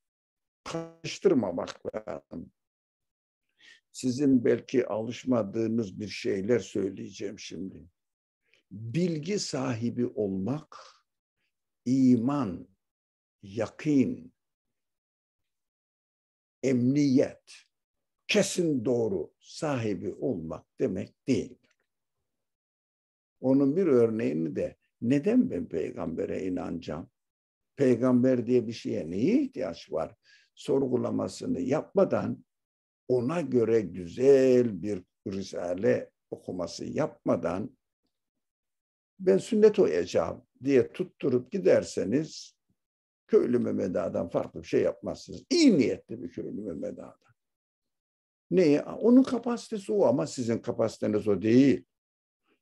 karıştırmamak lazım. Sizin belki alışmadığınız bir şeyler söyleyeceğim şimdi. Bilgi sahibi olmak, iman, yakin, emniyet, kesin doğru sahibi olmak demek değildir. Onun bir örneğini de neden ben peygambere inanacağım? Peygamber diye bir şeye neye ihtiyaç var? Sorgulamasını yapmadan ona göre güzel bir risale okuması yapmadan ben sünnet olacağım diye tutturup giderseniz köylü Mehmet Ağa'dan farklı bir şey yapmazsınız. İyi niyetli bir köylü Mehmet Ağa'dan. Neyi? Onun kapasitesi o ama sizin kapasiteniz o değil.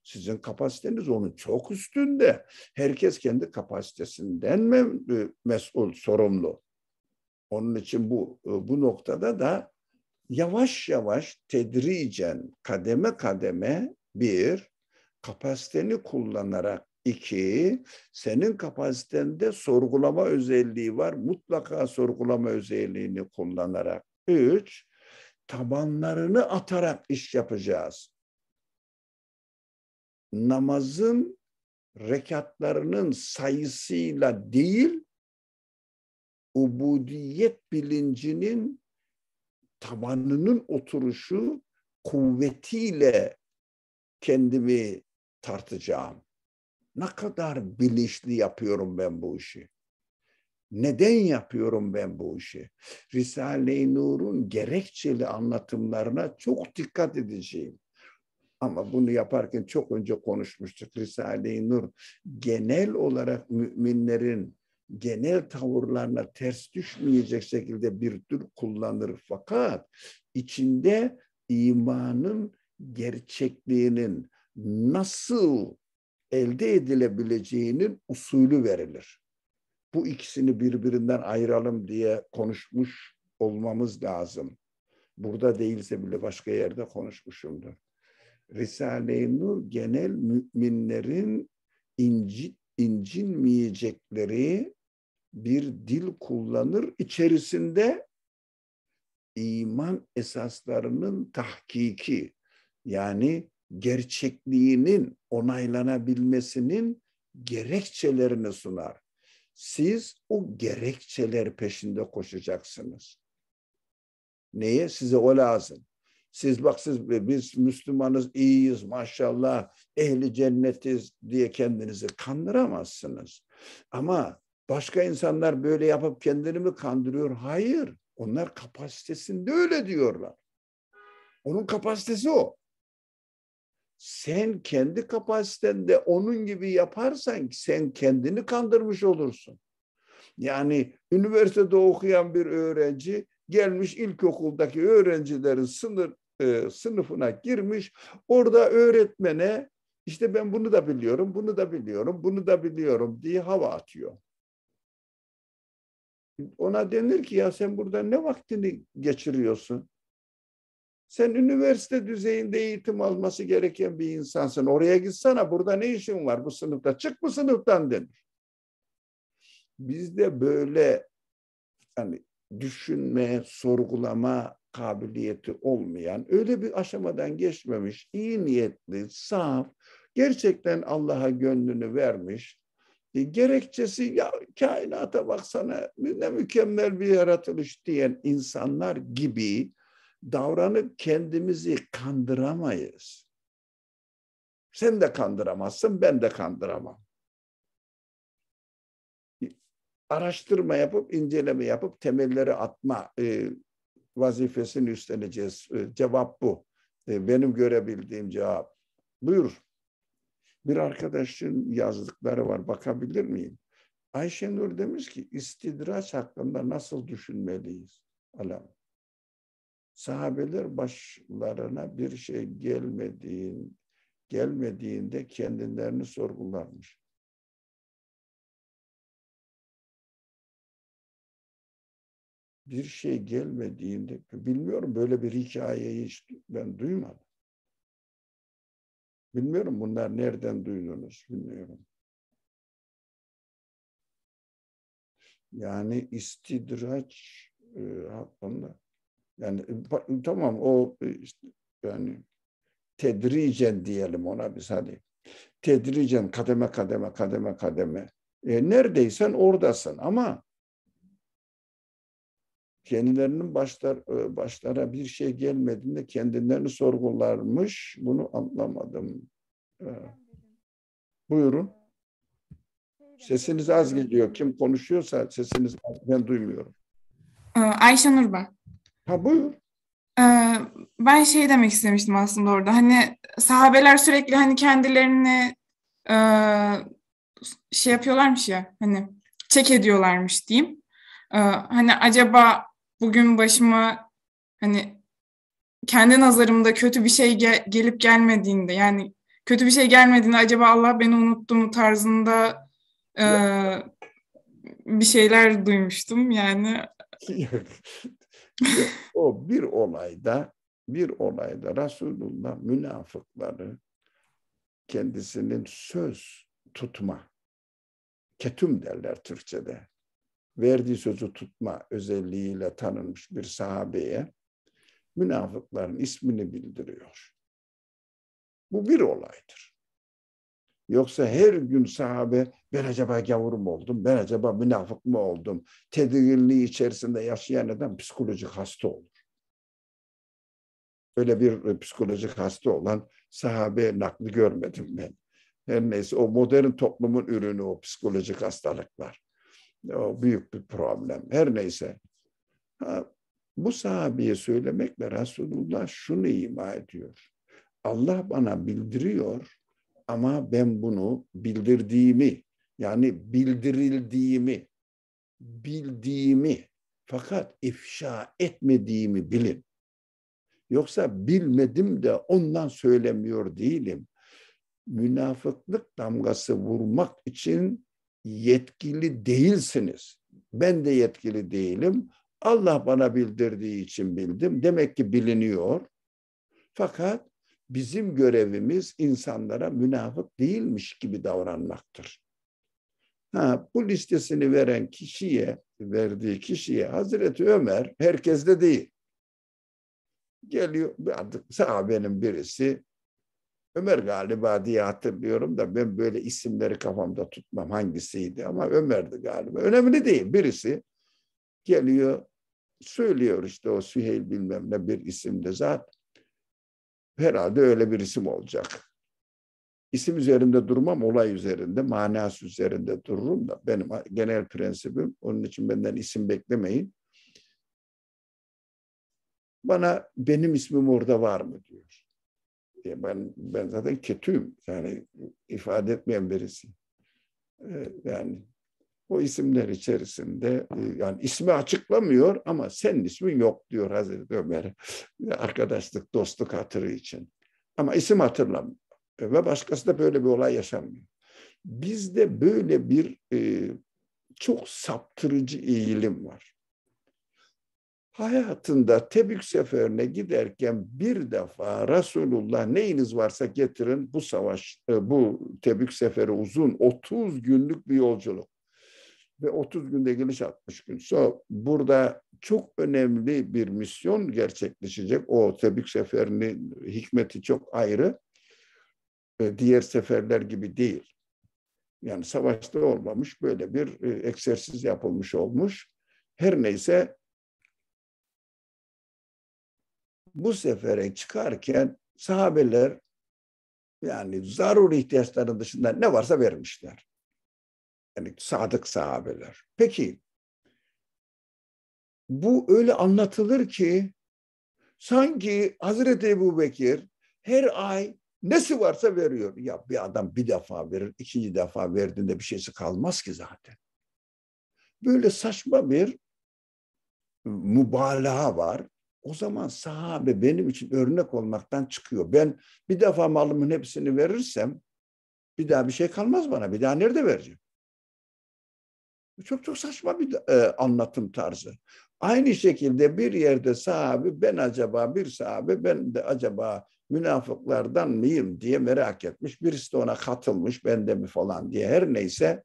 Sizin kapasiteniz onun çok üstünde. Herkes kendi kapasitesinden e, mesul, sorumlu. Onun için bu e, bu noktada da yavaş yavaş tedricen kademe kademe bir kapasiteni kullanarak iki senin kapasitende sorgulama özelliği var mutlaka sorgulama özelliğini kullanarak üç tabanlarını atarak iş yapacağız. Namazın rekatlarının sayısıyla değil, ubudiyet bilincinin tabanının oturuşu kuvvetiyle kendimi tartacağım. Ne kadar bilinçli yapıyorum ben bu işi. Neden yapıyorum ben bu işi? Risale-i Nur'un gerekçeli anlatımlarına çok dikkat edeceğim. Ama bunu yaparken çok önce konuşmuştuk. Risale-i Nur genel olarak müminlerin genel tavırlarına ters düşmeyecek şekilde bir tür kullanır. Fakat içinde imanın gerçekliğinin nasıl elde edilebileceğinin usulü verilir bu ikisini birbirinden ayıralım diye konuşmuş olmamız lazım. Burada değilse bile başka yerde konuşmuşumdur. Risale-i Nur genel müminlerin inci, incinmeyecekleri bir dil kullanır. İçerisinde iman esaslarının tahkiki yani gerçekliğinin onaylanabilmesinin gerekçelerini sunar siz o gerekçeler peşinde koşacaksınız. Neye? Size o lazım. Siz bak siz biz Müslümanız, iyiyiz maşallah, ehli cennetiz diye kendinizi kandıramazsınız. Ama başka insanlar böyle yapıp kendini mi kandırıyor? Hayır. Onlar kapasitesinde öyle diyorlar. Onun kapasitesi o sen kendi kapasitende onun gibi yaparsan sen kendini kandırmış olursun. Yani üniversitede okuyan bir öğrenci gelmiş ilkokuldaki öğrencilerin sınır e, sınıfına girmiş. Orada öğretmene işte ben bunu da biliyorum, bunu da biliyorum, bunu da biliyorum diye hava atıyor. Ona denir ki ya sen burada ne vaktini geçiriyorsun? Sen üniversite düzeyinde eğitim alması gereken bir insansın. Oraya gitsene burada ne işin var bu sınıfta? Çık bu sınıftan denir. Bizde böyle hani düşünme, sorgulama kabiliyeti olmayan, öyle bir aşamadan geçmemiş, iyi niyetli, saf, gerçekten Allah'a gönlünü vermiş, e, gerekçesi ya kainata baksana ne mükemmel bir yaratılış diyen insanlar gibi davranıp kendimizi kandıramayız. Sen de kandıramazsın, ben de kandıramam. Araştırma yapıp, inceleme yapıp temelleri atma e, vazifesini üstleneceğiz. E, cevap bu. E, benim görebildiğim cevap. Buyur. Bir arkadaşın yazdıkları var. Bakabilir miyim? Ayşenur demiş ki istidraç hakkında nasıl düşünmeliyiz? Alam. Sahabeler başlarına bir şey gelmediğin, gelmediğinde kendilerini sorgularmış. Bir şey gelmediğinde, bilmiyorum böyle bir hikayeyi hiç ben duymadım. Bilmiyorum bunlar nereden duydunuz, bilmiyorum. Yani istidraç e, hakkında yani e, tamam o e, işte, yani tedricen diyelim ona biz hadi. Tedricen kademe kademe kademe kademe. E, neredeysen oradasın ama kendilerinin başlar, e, başlara bir şey gelmediğinde kendilerini sorgularmış. Bunu anlamadım. Buyurun. Sesiniz az geliyor. Kim konuşuyorsa sesiniz az. Ben duymuyorum. Ayşe ben. Ha buyur. Ee, ben şey demek istemiştim aslında orada. Hani sahabeler sürekli hani kendilerini e, şey yapıyorlarmış ya hani çek ediyorlarmış diyeyim. Ee, hani acaba bugün başıma hani kendi nazarımda kötü bir şey gel- gelip gelmediğinde yani kötü bir şey gelmediğinde acaba Allah beni unuttu mu tarzında e, bir şeyler duymuştum yani. o bir olayda bir olayda Resulullah münafıkları kendisinin söz tutma, ketum derler Türkçe'de, verdiği sözü tutma özelliğiyle tanınmış bir sahabeye münafıkların ismini bildiriyor. Bu bir olaydır. Yoksa her gün sahabe ben acaba gavur mu oldum, ben acaba münafık mı oldum? Tedirginliği içerisinde yaşayan adam psikolojik hasta olur. Öyle bir e, psikolojik hasta olan sahabe nakli görmedim ben. Her neyse o modern toplumun ürünü o psikolojik hastalıklar. O büyük bir problem. Her neyse. Ha, bu sahabeye söylemekle Resulullah şunu ima ediyor. Allah bana bildiriyor ama ben bunu bildirdiğimi yani bildirildiğimi, bildiğimi fakat ifşa etmediğimi bilin. Yoksa bilmedim de ondan söylemiyor değilim. Münafıklık damgası vurmak için yetkili değilsiniz. Ben de yetkili değilim. Allah bana bildirdiği için bildim. Demek ki biliniyor. Fakat bizim görevimiz insanlara münafık değilmiş gibi davranmaktır. Ha, bu listesini veren kişiye, verdiği kişiye Hazreti Ömer herkeste değil. Geliyor artık sahabenin birisi Ömer galiba diye hatırlıyorum da ben böyle isimleri kafamda tutmam hangisiydi ama Ömer'di galiba. Önemli değil birisi geliyor söylüyor işte o Süheyl bilmem ne bir isimde zaten. Herhalde öyle bir isim olacak. İsim üzerinde durmam, olay üzerinde, manası üzerinde dururum da benim genel prensibim. Onun için benden isim beklemeyin. Bana benim ismim orada var mı diyor. ben ben zaten kötüyüm. Yani ifade etmeyen birisi. Ee, yani o isimler içerisinde e, yani ismi açıklamıyor ama senin ismin yok diyor Hazreti Ömer'e. Arkadaşlık, dostluk hatırı için. Ama isim hatırlamıyor. Ve başkası da böyle bir olay yaşamıyor. Bizde böyle bir e, çok saptırıcı eğilim var. Hayatında Tebük seferine giderken bir defa Resulullah neyiniz varsa getirin bu savaş, e, bu Tebük seferi uzun 30 günlük bir yolculuk ve 30 günde geliş 60 gün. So, burada çok önemli bir misyon gerçekleşecek. O Tebük seferinin hikmeti çok ayrı. Diğer seferler gibi değil. Yani savaşta olmamış böyle bir e, egzersiz yapılmış olmuş. Her neyse bu sefere çıkarken sahabeler yani zaruri ihtiyaçların dışında ne varsa vermişler. Yani sadık sahabeler. Peki bu öyle anlatılır ki sanki Hazreti Ebu Bekir her ay nesi varsa veriyor. Ya bir adam bir defa verir, ikinci defa verdiğinde bir şeysi kalmaz ki zaten. Böyle saçma bir mübalağa var. O zaman sahabe benim için örnek olmaktan çıkıyor. Ben bir defa malımın hepsini verirsem bir daha bir şey kalmaz bana. Bir daha nerede vereceğim? Çok çok saçma bir e, anlatım tarzı. Aynı şekilde bir yerde sahabi ben acaba bir sahabi ben de acaba münafıklardan mıyım diye merak etmiş. Birisi de ona katılmış ben de mi falan diye her neyse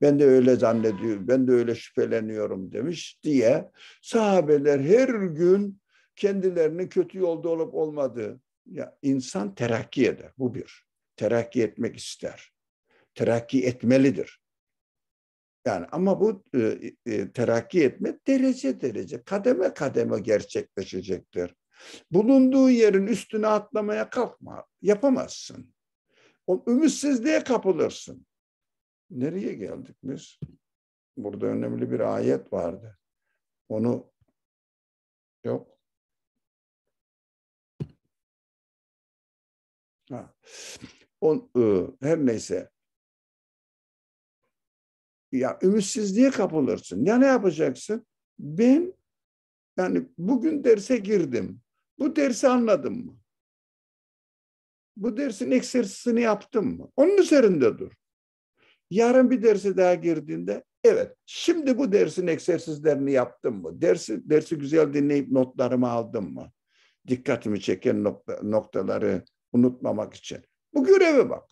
ben de öyle zannediyorum, ben de öyle şüpheleniyorum demiş diye sahabeler her gün kendilerinin kötü yolda olup olmadığı ya insan terakki eder bu bir. Terakki etmek ister. Terakki etmelidir. Yani ama bu e, e, terakki etme derece derece, kademe kademe gerçekleşecektir. Bulunduğu yerin üstüne atlamaya kalkma, yapamazsın. O ümitsizliğe kapılırsın. Nereye geldik biz? Burada önemli bir ayet vardı. Onu yok. Ha. On, e, her neyse ya ümitsizliğe kapılırsın. Ya ne yapacaksın? Ben yani bugün derse girdim. Bu dersi anladım mı? Bu dersin eksersizini yaptım mı? Onun üzerinde dur. Yarın bir derse daha girdiğinde evet şimdi bu dersin egzersizlerini yaptım mı? Dersi, dersi güzel dinleyip notlarımı aldım mı? Dikkatimi çeken nokta, noktaları unutmamak için. Bu göreve bak.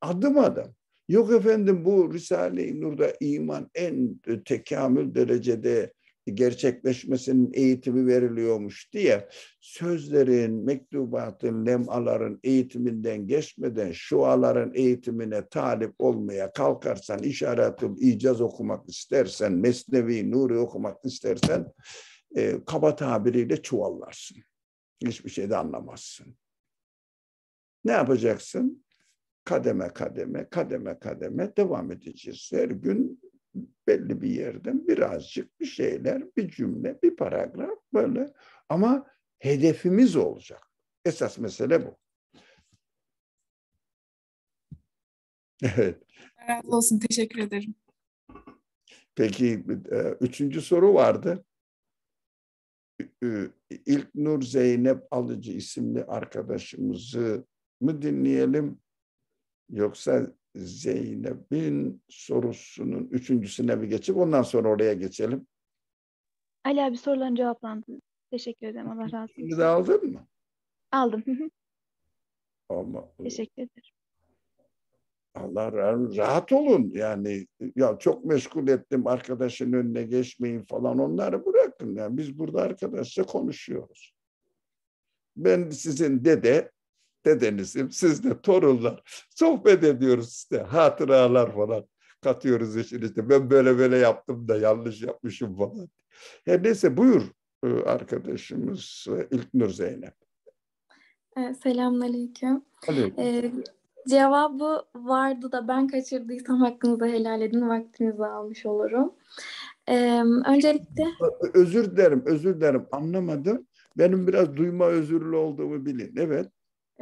Adım adım. Yok efendim bu Risale-i Nur'da iman en e, tekamül derecede gerçekleşmesinin eğitimi veriliyormuş diye sözlerin, mektubatın, lemaların eğitiminden geçmeden şuaların eğitimine talip olmaya kalkarsan, işaretül icaz okumak istersen, mesnevi nuri okumak istersen e, kaba tabiriyle çuvallarsın. Hiçbir şey de anlamazsın. Ne yapacaksın? kademe kademe, kademe kademe devam edeceğiz. Her gün belli bir yerden birazcık bir şeyler, bir cümle, bir paragraf böyle. Ama hedefimiz olacak. Esas mesele bu. Evet. Razı olsun, teşekkür ederim. Peki, e, üçüncü soru vardı. İlk Nur Zeynep Alıcı isimli arkadaşımızı mı dinleyelim? Yoksa Zeynep'in sorusunun üçüncüsüne bir geçip ondan sonra oraya geçelim? Ali abi soruların cevaplandı. Teşekkür ederim. Allah razı olsun. Şimdi de aldın mı? Aldım. Ama, Teşekkür ederim. Allah razı olsun. Rahat olun yani. Ya çok meşgul ettim arkadaşın önüne geçmeyin falan onları bırakın. Yani biz burada arkadaşla konuşuyoruz. Ben sizin dede dedenizim, siz de torunlar. Sohbet ediyoruz işte, hatıralar falan katıyoruz işin işte. Ben böyle böyle yaptım da yanlış yapmışım falan. Her neyse buyur e, arkadaşımız e, İlknur Zeynep. E, selamünaleyküm. Ee, cevabı vardı da ben kaçırdıysam hakkınızı helal edin vaktinizi almış olurum. Ee, öncelikle özür dilerim özür dilerim anlamadım. Benim biraz duyma özürlü olduğumu bilin. Evet.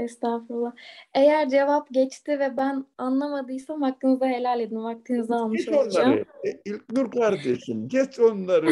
Estağfurullah. Eğer cevap geçti ve ben anlamadıysam hakkınızı helal edin. Vaktinizi almış geç olacağım. Onları. E, dur İlknur kardeşim geç onları.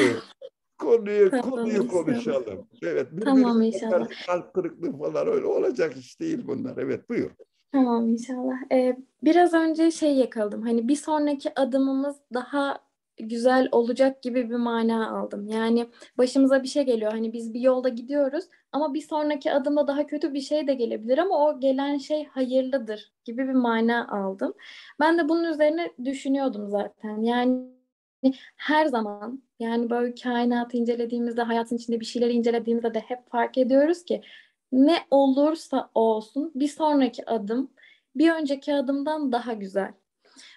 konuyu konuyu konuşalım. Evet. Tamam inşallah. Kalp kırıklığı falan öyle olacak iş değil bunlar. Evet buyur. Tamam inşallah. Ee, biraz önce şey yakaladım. Hani bir sonraki adımımız daha güzel olacak gibi bir mana aldım. Yani başımıza bir şey geliyor. Hani biz bir yolda gidiyoruz ama bir sonraki adımda daha kötü bir şey de gelebilir ama o gelen şey hayırlıdır gibi bir mana aldım. Ben de bunun üzerine düşünüyordum zaten. Yani her zaman yani böyle kainatı incelediğimizde, hayatın içinde bir şeyleri incelediğimizde de hep fark ediyoruz ki ne olursa olsun bir sonraki adım bir önceki adımdan daha güzel.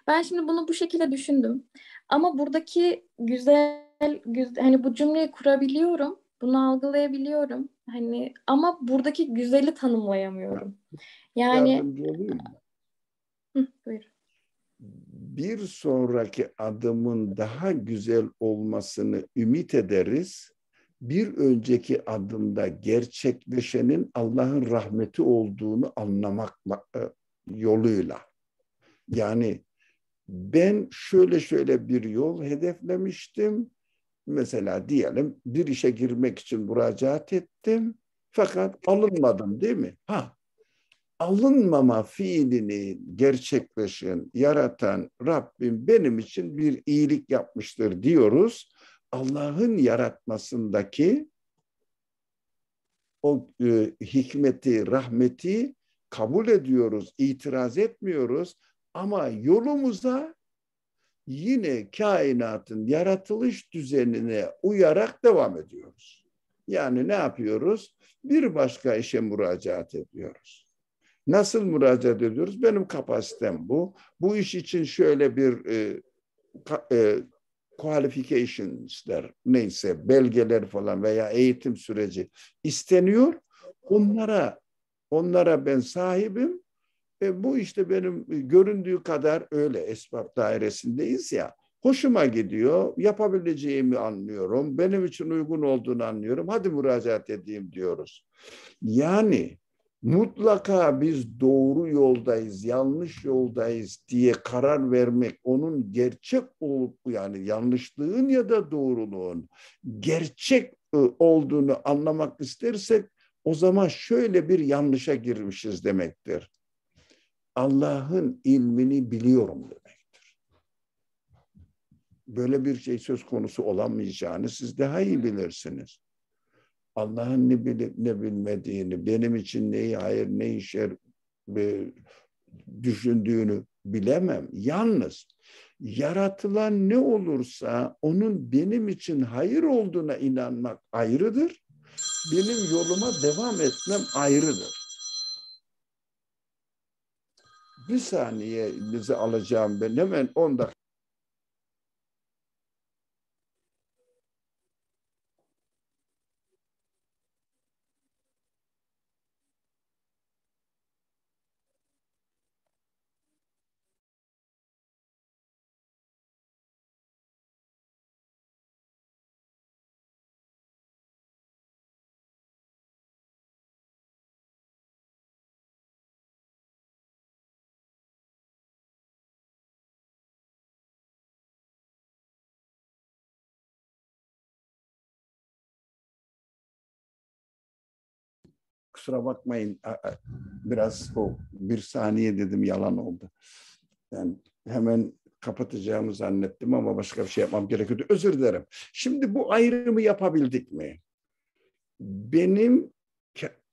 Ben şimdi bunu bu şekilde düşündüm. Ama buradaki güzel, güzel hani bu cümleyi kurabiliyorum, bunu algılayabiliyorum. Hani ama buradaki güzeli tanımlayamıyorum. Yani buyur. Bir sonraki adımın daha güzel olmasını ümit ederiz. Bir önceki adımda gerçekleşenin Allah'ın rahmeti olduğunu anlamak e, yoluyla. Yani ben şöyle şöyle bir yol hedeflemiştim. Mesela diyelim bir işe girmek için müracaat ettim. Fakat alınmadım değil mi? Ha. Alınmama fiilini gerçekleşen, yaratan Rabbim benim için bir iyilik yapmıştır diyoruz. Allah'ın yaratmasındaki o e, hikmeti, rahmeti kabul ediyoruz, itiraz etmiyoruz. Ama yolumuza yine kainatın yaratılış düzenine uyarak devam ediyoruz. Yani ne yapıyoruz? Bir başka işe müracaat ediyoruz. Nasıl müracaat ediyoruz? Benim kapasitem bu. Bu iş için şöyle bir e, ka, e, qualifications'ler neyse belgeler falan veya eğitim süreci isteniyor. Onlara onlara ben sahibim e, bu işte benim e, göründüğü kadar öyle esbab dairesindeyiz ya. Hoşuma gidiyor, yapabileceğimi anlıyorum, benim için uygun olduğunu anlıyorum, hadi müracaat edeyim diyoruz. Yani mutlaka biz doğru yoldayız, yanlış yoldayız diye karar vermek onun gerçek olup yani yanlışlığın ya da doğruluğun gerçek e, olduğunu anlamak istersek o zaman şöyle bir yanlışa girmişiz demektir. Allah'ın ilmini biliyorum demektir. Böyle bir şey söz konusu olamayacağını siz daha iyi bilirsiniz. Allah'ın ne bilip ne bilmediğini, benim için neyi hayır, neyi şer düşündüğünü bilemem. Yalnız yaratılan ne olursa onun benim için hayır olduğuna inanmak ayrıdır. Benim yoluma devam etmem ayrıdır bir saniye bizi alacağım ben hemen 10 dakika kusura bakmayın biraz o bir saniye dedim yalan oldu. Yani hemen kapatacağımı zannettim ama başka bir şey yapmam gerekiyordu. Özür dilerim. Şimdi bu ayrımı yapabildik mi? Benim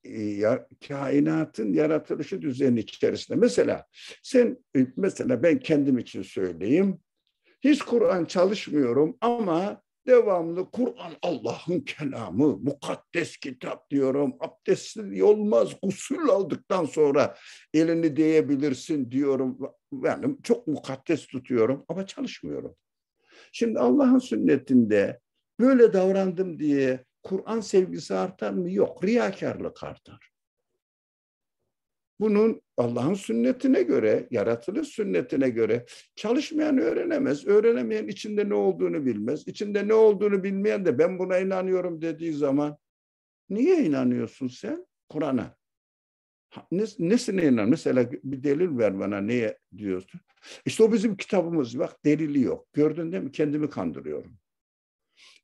e, kainatın yaratılışı düzeni içerisinde. Mesela sen e, mesela ben kendim için söyleyeyim. Hiç Kur'an çalışmıyorum ama Devamlı Kur'an Allah'ın kelamı, mukaddes kitap diyorum. Abdestli olmaz, gusül aldıktan sonra elini değebilirsin diyorum. Yani çok mukaddes tutuyorum ama çalışmıyorum. Şimdi Allah'ın sünnetinde böyle davrandım diye Kur'an sevgisi artar mı? Yok, riyakarlık artar. Bunun Allah'ın sünnetine göre, yaratılış sünnetine göre çalışmayan öğrenemez. Öğrenemeyen içinde ne olduğunu bilmez. İçinde ne olduğunu bilmeyen de ben buna inanıyorum dediği zaman niye inanıyorsun sen Kur'an'a? Nesine inan? Mesela bir delil ver bana neye diyorsun? İşte o bizim kitabımız. Bak delili yok. Gördün değil mi? Kendimi kandırıyorum.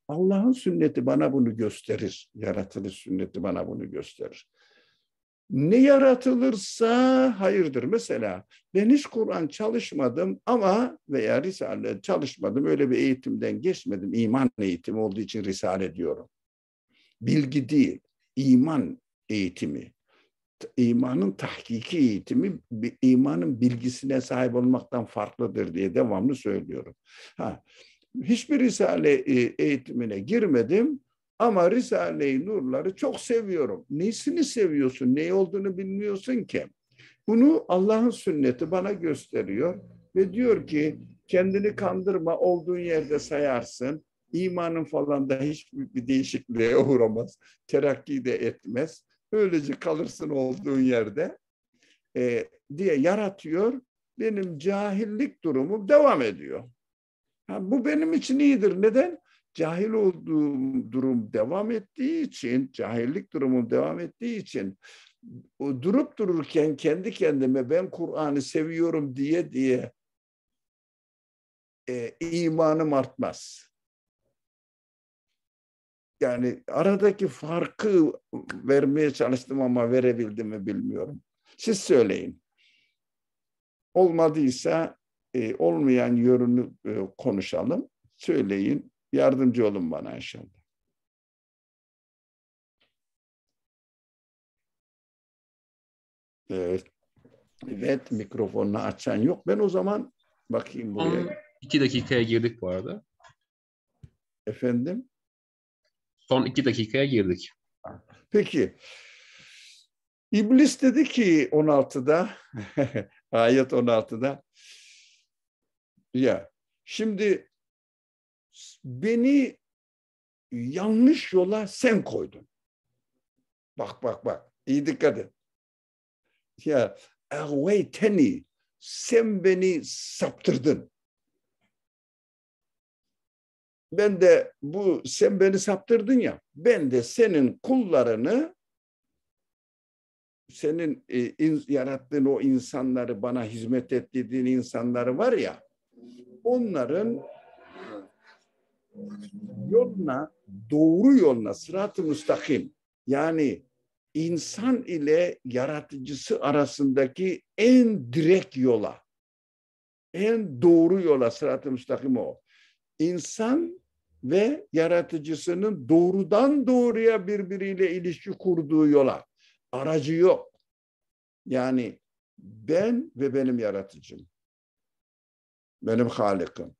Allah'ın sünneti bana bunu gösterir. Yaratılış sünneti bana bunu gösterir. Ne yaratılırsa hayırdır. Mesela ben hiç Kur'an çalışmadım ama veya Risale çalışmadım. Öyle bir eğitimden geçmedim. İman eğitimi olduğu için Risale diyorum. Bilgi değil, iman eğitimi. İmanın tahkiki eğitimi, imanın bilgisine sahip olmaktan farklıdır diye devamlı söylüyorum. Ha, hiçbir Risale e, eğitimine girmedim ama Risale-i Nurları çok seviyorum. Nesini seviyorsun? Ne olduğunu bilmiyorsun ki. Bunu Allah'ın sünneti bana gösteriyor ve diyor ki kendini kandırma olduğun yerde sayarsın. İmanın falan da hiçbir bir değişikliğe uğramaz. Terakki de etmez. Öylece kalırsın olduğun yerde e, diye yaratıyor. Benim cahillik durumum devam ediyor. Ha, bu benim için iyidir. Neden? cahil olduğum durum devam ettiği için, cahillik durumum devam ettiği için durup dururken kendi kendime ben Kur'an'ı seviyorum diye diye e, imanım artmaz. Yani aradaki farkı vermeye çalıştım ama verebildim mi bilmiyorum. Siz söyleyin. Olmadıysa e, olmayan yönünü e, konuşalım. Söyleyin Yardımcı olun bana inşallah. Evet. Evet mikrofonunu açan yok. Ben o zaman bakayım buraya. Son iki dakikaya girdik bu arada. Efendim? Son iki dakikaya girdik. Peki. İblis dedi ki 16'da, ayet 16'da ya şimdi beni yanlış yola sen koydun. Bak bak bak iyi dikkat et. Ya teni sen beni saptırdın. Ben de bu sen beni saptırdın ya ben de senin kullarını senin e, in, yarattığın o insanları bana hizmet ettirdiğin insanları var ya onların yoluna, doğru yoluna, sırat-ı müstakim yani insan ile yaratıcısı arasındaki en direk yola, en doğru yola sırat-ı müstakim o. İnsan ve yaratıcısının doğrudan doğruya birbiriyle ilişki kurduğu yola. Aracı yok. Yani ben ve benim yaratıcım. Benim halikim.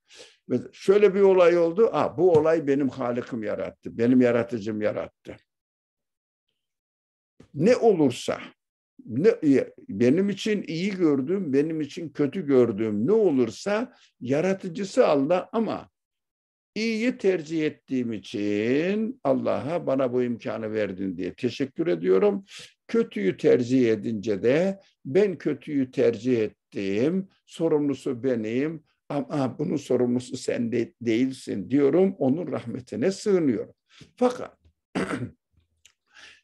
Şöyle bir olay oldu. Aa, bu olay benim halikim yarattı. Benim yaratıcım yarattı. Ne olursa ne, benim için iyi gördüğüm, benim için kötü gördüğüm ne olursa yaratıcısı Allah ama iyiyi tercih ettiğim için Allah'a bana bu imkanı verdin diye teşekkür ediyorum. Kötüyü tercih edince de ben kötüyü tercih ettim, sorumlusu benim, ama bunun sorumlusu sen de değilsin diyorum. Onun rahmetine sığınıyorum. Fakat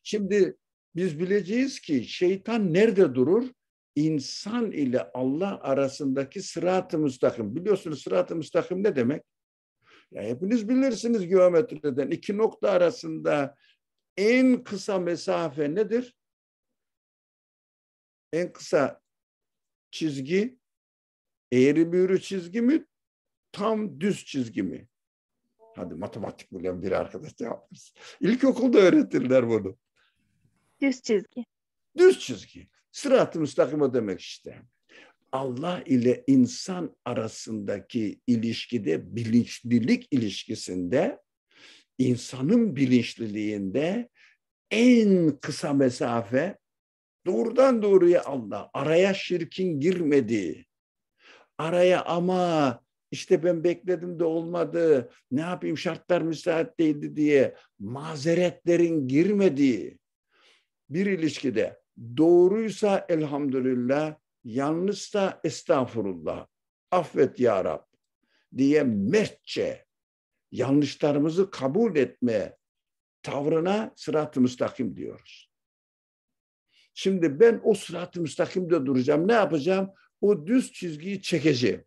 şimdi biz bileceğiz ki şeytan nerede durur? İnsan ile Allah arasındaki sırat-ı müstakim. Biliyorsunuz sırat-ı müstakim ne demek? Ya hepiniz bilirsiniz geometriden iki nokta arasında en kısa mesafe nedir? En kısa çizgi Eğri büğrü çizgi mi? Tam düz çizgi mi? Hadi matematik bilen bir arkadaş cevaplasın. İlkokulda öğretirler bunu. Düz çizgi. Düz çizgi. Sırat-ı müstakim o demek işte. Allah ile insan arasındaki ilişkide bilinçlilik ilişkisinde insanın bilinçliliğinde en kısa mesafe doğrudan doğruya Allah araya şirkin girmediği araya ama işte ben bekledim de olmadı, ne yapayım şartlar müsait değildi diye mazeretlerin girmediği bir ilişkide doğruysa elhamdülillah, yanlışsa estağfurullah, affet ya Rab diye mertçe yanlışlarımızı kabul etme tavrına sırat-ı müstakim diyoruz. Şimdi ben o sırat-ı müstakimde duracağım. Ne yapacağım? o düz çizgiyi çekeceğim.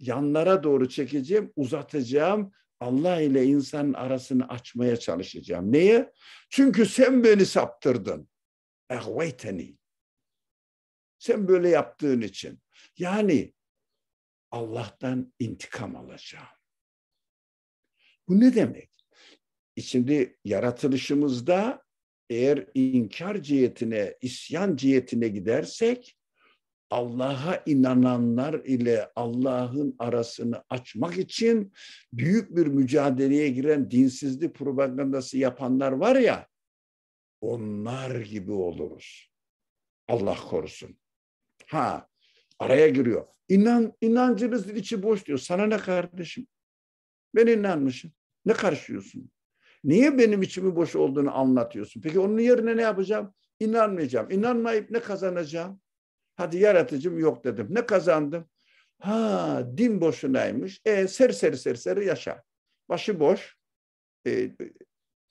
Yanlara doğru çekeceğim, uzatacağım. Allah ile insanın arasını açmaya çalışacağım. Neye? Çünkü sen beni saptırdın. Ehveyteni. Sen böyle yaptığın için. Yani Allah'tan intikam alacağım. Bu ne demek? E şimdi yaratılışımızda eğer inkar cihetine, isyan cihetine gidersek Allah'a inananlar ile Allah'ın arasını açmak için büyük bir mücadeleye giren dinsizlik propagandası yapanlar var ya onlar gibi oluruz. Allah korusun. Ha araya giriyor. İnan, inancınızın içi boş diyor. Sana ne kardeşim? Ben inanmışım. Ne karışıyorsun? Niye benim içimi boş olduğunu anlatıyorsun? Peki onun yerine ne yapacağım? İnanmayacağım. İnanmayıp ne kazanacağım? Hadi yaratıcım yok dedim. Ne kazandım? Ha din boşunaymış. E ser ser ser ser yaşa. Başı boş. E,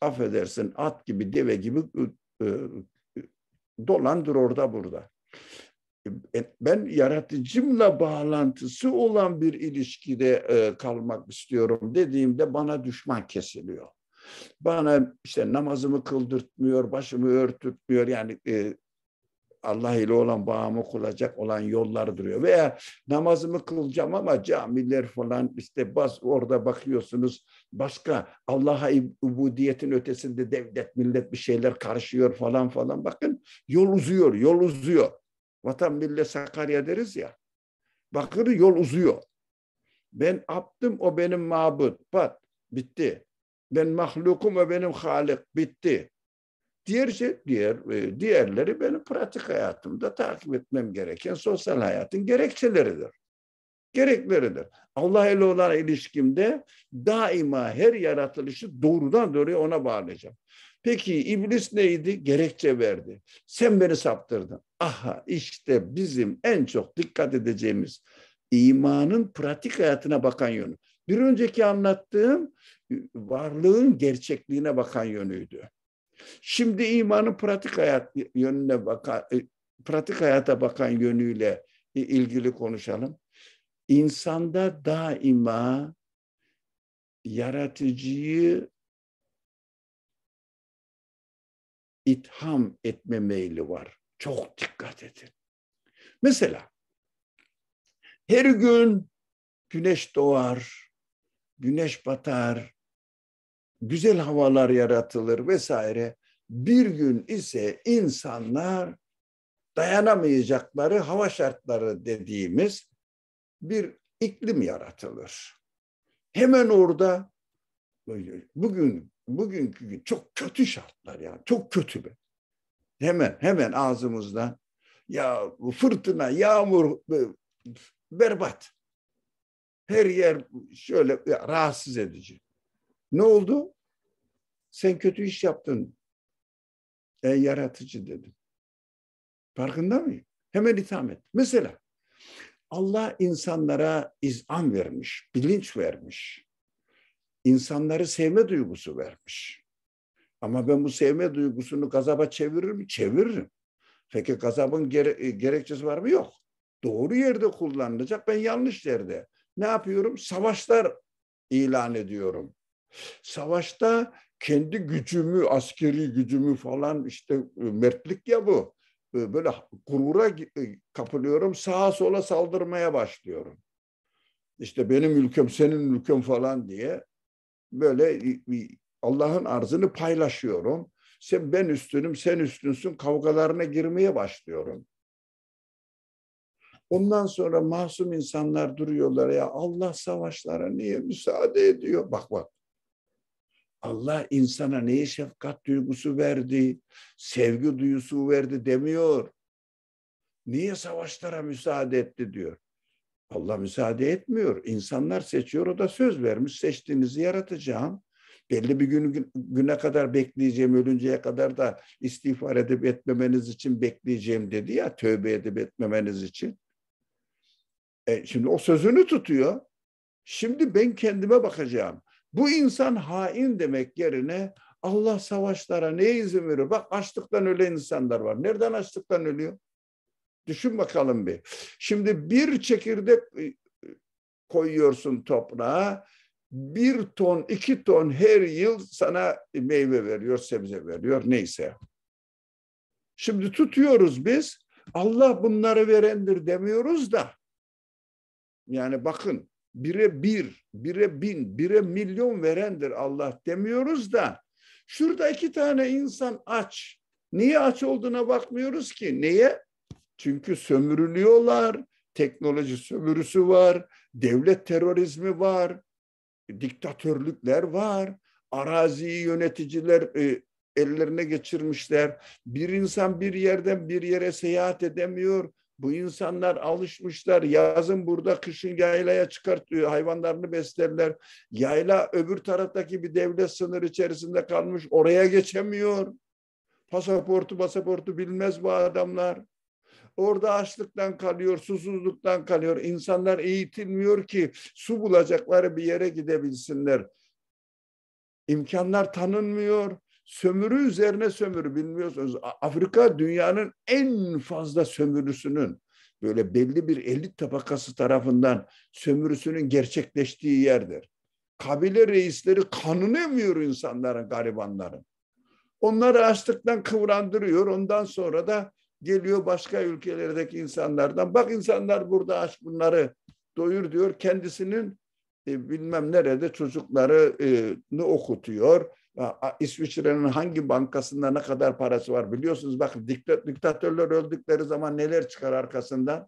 affedersin at gibi deve gibi e, dolandır orada burada. E, e, ben yaratıcımla bağlantısı olan bir ilişkide e, kalmak istiyorum dediğimde bana düşman kesiliyor. Bana işte namazımı kıldırtmıyor, başımı örtütmüyor yani e, Allah ile olan bağımı kulacak olan yollar duruyor. Veya namazımı kılacağım ama camiler falan işte bas orada bakıyorsunuz başka Allah'a ubudiyetin ötesinde devlet millet bir şeyler karışıyor falan falan. Bakın yol uzuyor, yol uzuyor. Vatan millet Sakarya deriz ya. Bakır yol uzuyor. Ben abdım o benim mabut. bat bitti. Ben mahlukum o benim halik bitti. Diğer şey, diğer e, diğerleri benim pratik hayatımda takip etmem gereken sosyal hayatın gerekçeleridir. Gerekleridir. Allah ile olan ilişkimde daima her yaratılışı doğrudan doğruya ona bağlayacağım. Peki iblis neydi? Gerekçe verdi. Sen beni saptırdın. Aha işte bizim en çok dikkat edeceğimiz imanın pratik hayatına bakan yönü. Bir önceki anlattığım varlığın gerçekliğine bakan yönüydü. Şimdi imanın pratik hayat yönüne bakan, e, pratik hayata bakan yönüyle ilgili konuşalım. İnsanda daima yaratıcıyı itham etme meyli var. Çok dikkat edin. Mesela her gün güneş doğar, güneş batar, güzel havalar yaratılır vesaire. Bir gün ise insanlar dayanamayacakları hava şartları dediğimiz bir iklim yaratılır. Hemen orada bugün bugünkü gün çok kötü şartlar yani çok kötü be. Hemen hemen ağzımızdan ya fırtına, yağmur berbat. Her yer şöyle rahatsız edici. Ne oldu? Sen kötü iş yaptın. Ey yaratıcı dedim. Farkında mıyım? Hemen itham et. Mesela Allah insanlara izan vermiş, bilinç vermiş. İnsanları sevme duygusu vermiş. Ama ben bu sevme duygusunu gazaba çeviririm, Çeviririm. Peki gazabın gere e, gerekçesi var mı? Yok. Doğru yerde kullanılacak. Ben yanlış yerde. Ne yapıyorum? Savaşlar ilan ediyorum. Savaşta kendi gücümü, askeri gücümü falan işte e, mertlik ya bu. E, böyle gurura e, kapılıyorum, sağa sola saldırmaya başlıyorum. İşte benim ülkem, senin ülkem falan diye böyle Allah'ın arzını paylaşıyorum. Sen ben üstünüm, sen üstünsün kavgalarına girmeye başlıyorum. Ondan sonra masum insanlar duruyorlar ya Allah savaşlara niye müsaade ediyor? Bak bak Allah insana neye şefkat duygusu verdi, sevgi duyusu verdi demiyor. Niye savaşlara müsaade etti diyor. Allah müsaade etmiyor. İnsanlar seçiyor. O da söz vermiş. Seçtiğinizi yaratacağım. Belli bir gün güne kadar bekleyeceğim. Ölünceye kadar da istiğfar edip etmemeniz için bekleyeceğim dedi ya. Tövbe edip etmemeniz için. E, şimdi o sözünü tutuyor. Şimdi ben kendime bakacağım. Bu insan hain demek yerine Allah savaşlara ne izin veriyor? Bak açlıktan ölen insanlar var. Nereden açlıktan ölüyor? Düşün bakalım bir. Şimdi bir çekirdek e, koyuyorsun toprağa. Bir ton, iki ton her yıl sana meyve veriyor, sebze veriyor neyse. Şimdi tutuyoruz biz. Allah bunları verendir demiyoruz da. Yani bakın bire bir, bire bin, bire milyon verendir Allah demiyoruz da şurada iki tane insan aç. Niye aç olduğuna bakmıyoruz ki? Neye? Çünkü sömürülüyorlar, teknoloji sömürüsü var, devlet terörizmi var, diktatörlükler var, araziyi yöneticiler e, ellerine geçirmişler. Bir insan bir yerden bir yere seyahat edemiyor. Bu insanlar alışmışlar. Yazın burada, kışın yaylaya çıkartıyor. Hayvanlarını beslerler. Yayla öbür taraftaki bir devlet sınır içerisinde kalmış. Oraya geçemiyor. Pasaportu pasaportu bilmez bu adamlar. Orada açlıktan kalıyor, susuzluktan kalıyor. İnsanlar eğitilmiyor ki su bulacakları bir yere gidebilsinler. İmkanlar tanınmıyor sömürü üzerine sömürü bilmiyorsunuz. Afrika dünyanın en fazla sömürüsünün böyle belli bir elit tabakası tarafından sömürüsünün gerçekleştiği yerdir. Kabile reisleri kanını emiyor insanların, garibanların. Onları açlıktan kıvrandırıyor. Ondan sonra da geliyor başka ülkelerdeki insanlardan. Bak insanlar burada aç bunları doyur diyor. Kendisinin e, bilmem nerede çocuklarını okutuyor İsviçre'nin hangi bankasında ne kadar parası var biliyorsunuz. Bakın diktatörler öldükleri zaman neler çıkar arkasından?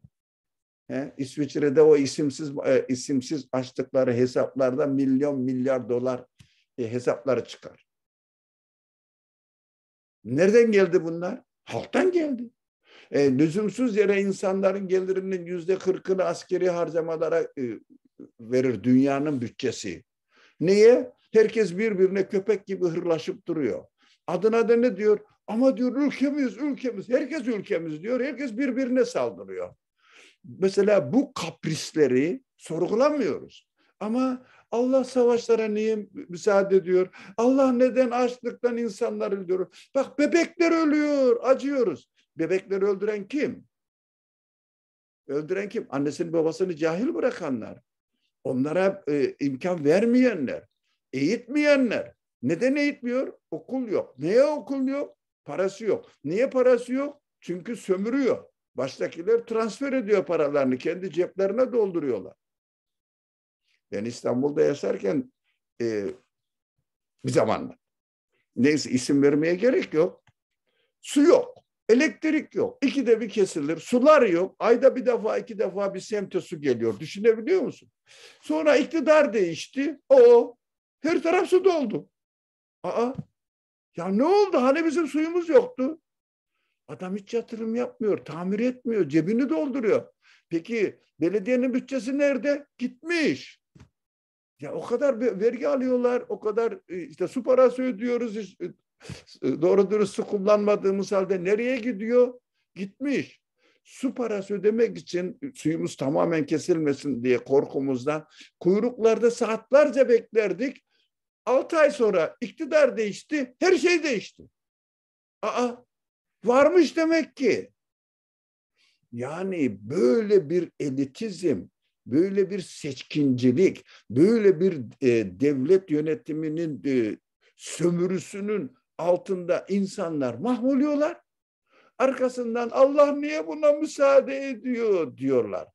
He, İsviçre'de o isimsiz e, isimsiz açtıkları hesaplarda milyon milyar dolar e, hesapları çıkar. Nereden geldi bunlar? Halktan geldi. E, lüzumsuz yere insanların gelirinin yüzde kırkını askeri harcamalara e, verir dünyanın bütçesi. Niye? Herkes birbirine köpek gibi hırlaşıp duruyor. Adına da ne diyor? Ama diyor ülkemiz, ülkemiz, herkes ülkemiz diyor. Herkes birbirine saldırıyor. Mesela bu kaprisleri sorgulamıyoruz. Ama Allah savaşlara niye müsaade ediyor? Allah neden açlıktan insanlar öldürüyor? Bak bebekler ölüyor, acıyoruz. Bebekleri öldüren kim? Öldüren kim? Annesini babasını cahil bırakanlar. Onlara e, imkan vermeyenler. Eğitmeyenler. Neden eğitmiyor? Okul yok. Neye okul yok? Parası yok. Niye parası yok? Çünkü sömürüyor. Baştakiler transfer ediyor paralarını. Kendi ceplerine dolduruyorlar. Ben İstanbul'da yaşarken e, bir zamanla. Neyse isim vermeye gerek yok. Su yok. Elektrik yok. İkide bir kesilir. Sular yok. Ayda bir defa iki defa bir semte su geliyor. Düşünebiliyor musun? Sonra iktidar değişti. O her taraf su doldu. Aa, ya ne oldu? Hani bizim suyumuz yoktu? Adam hiç yatırım yapmıyor, tamir etmiyor, cebini dolduruyor. Peki belediyenin bütçesi nerede? Gitmiş. Ya o kadar vergi alıyorlar, o kadar e, işte su parası ödüyoruz, işte, e, doğru dürüst su kullanmadığımız halde nereye gidiyor? Gitmiş. Su parası ödemek için suyumuz tamamen kesilmesin diye korkumuzdan kuyruklarda saatlerce beklerdik. 6 ay sonra iktidar değişti, her şey değişti. Aa, varmış demek ki. Yani böyle bir elitizm, böyle bir seçkincilik, böyle bir e, devlet yönetiminin e, sömürüsünün altında insanlar mahvoluyorlar. Arkasından Allah niye buna müsaade ediyor diyorlar.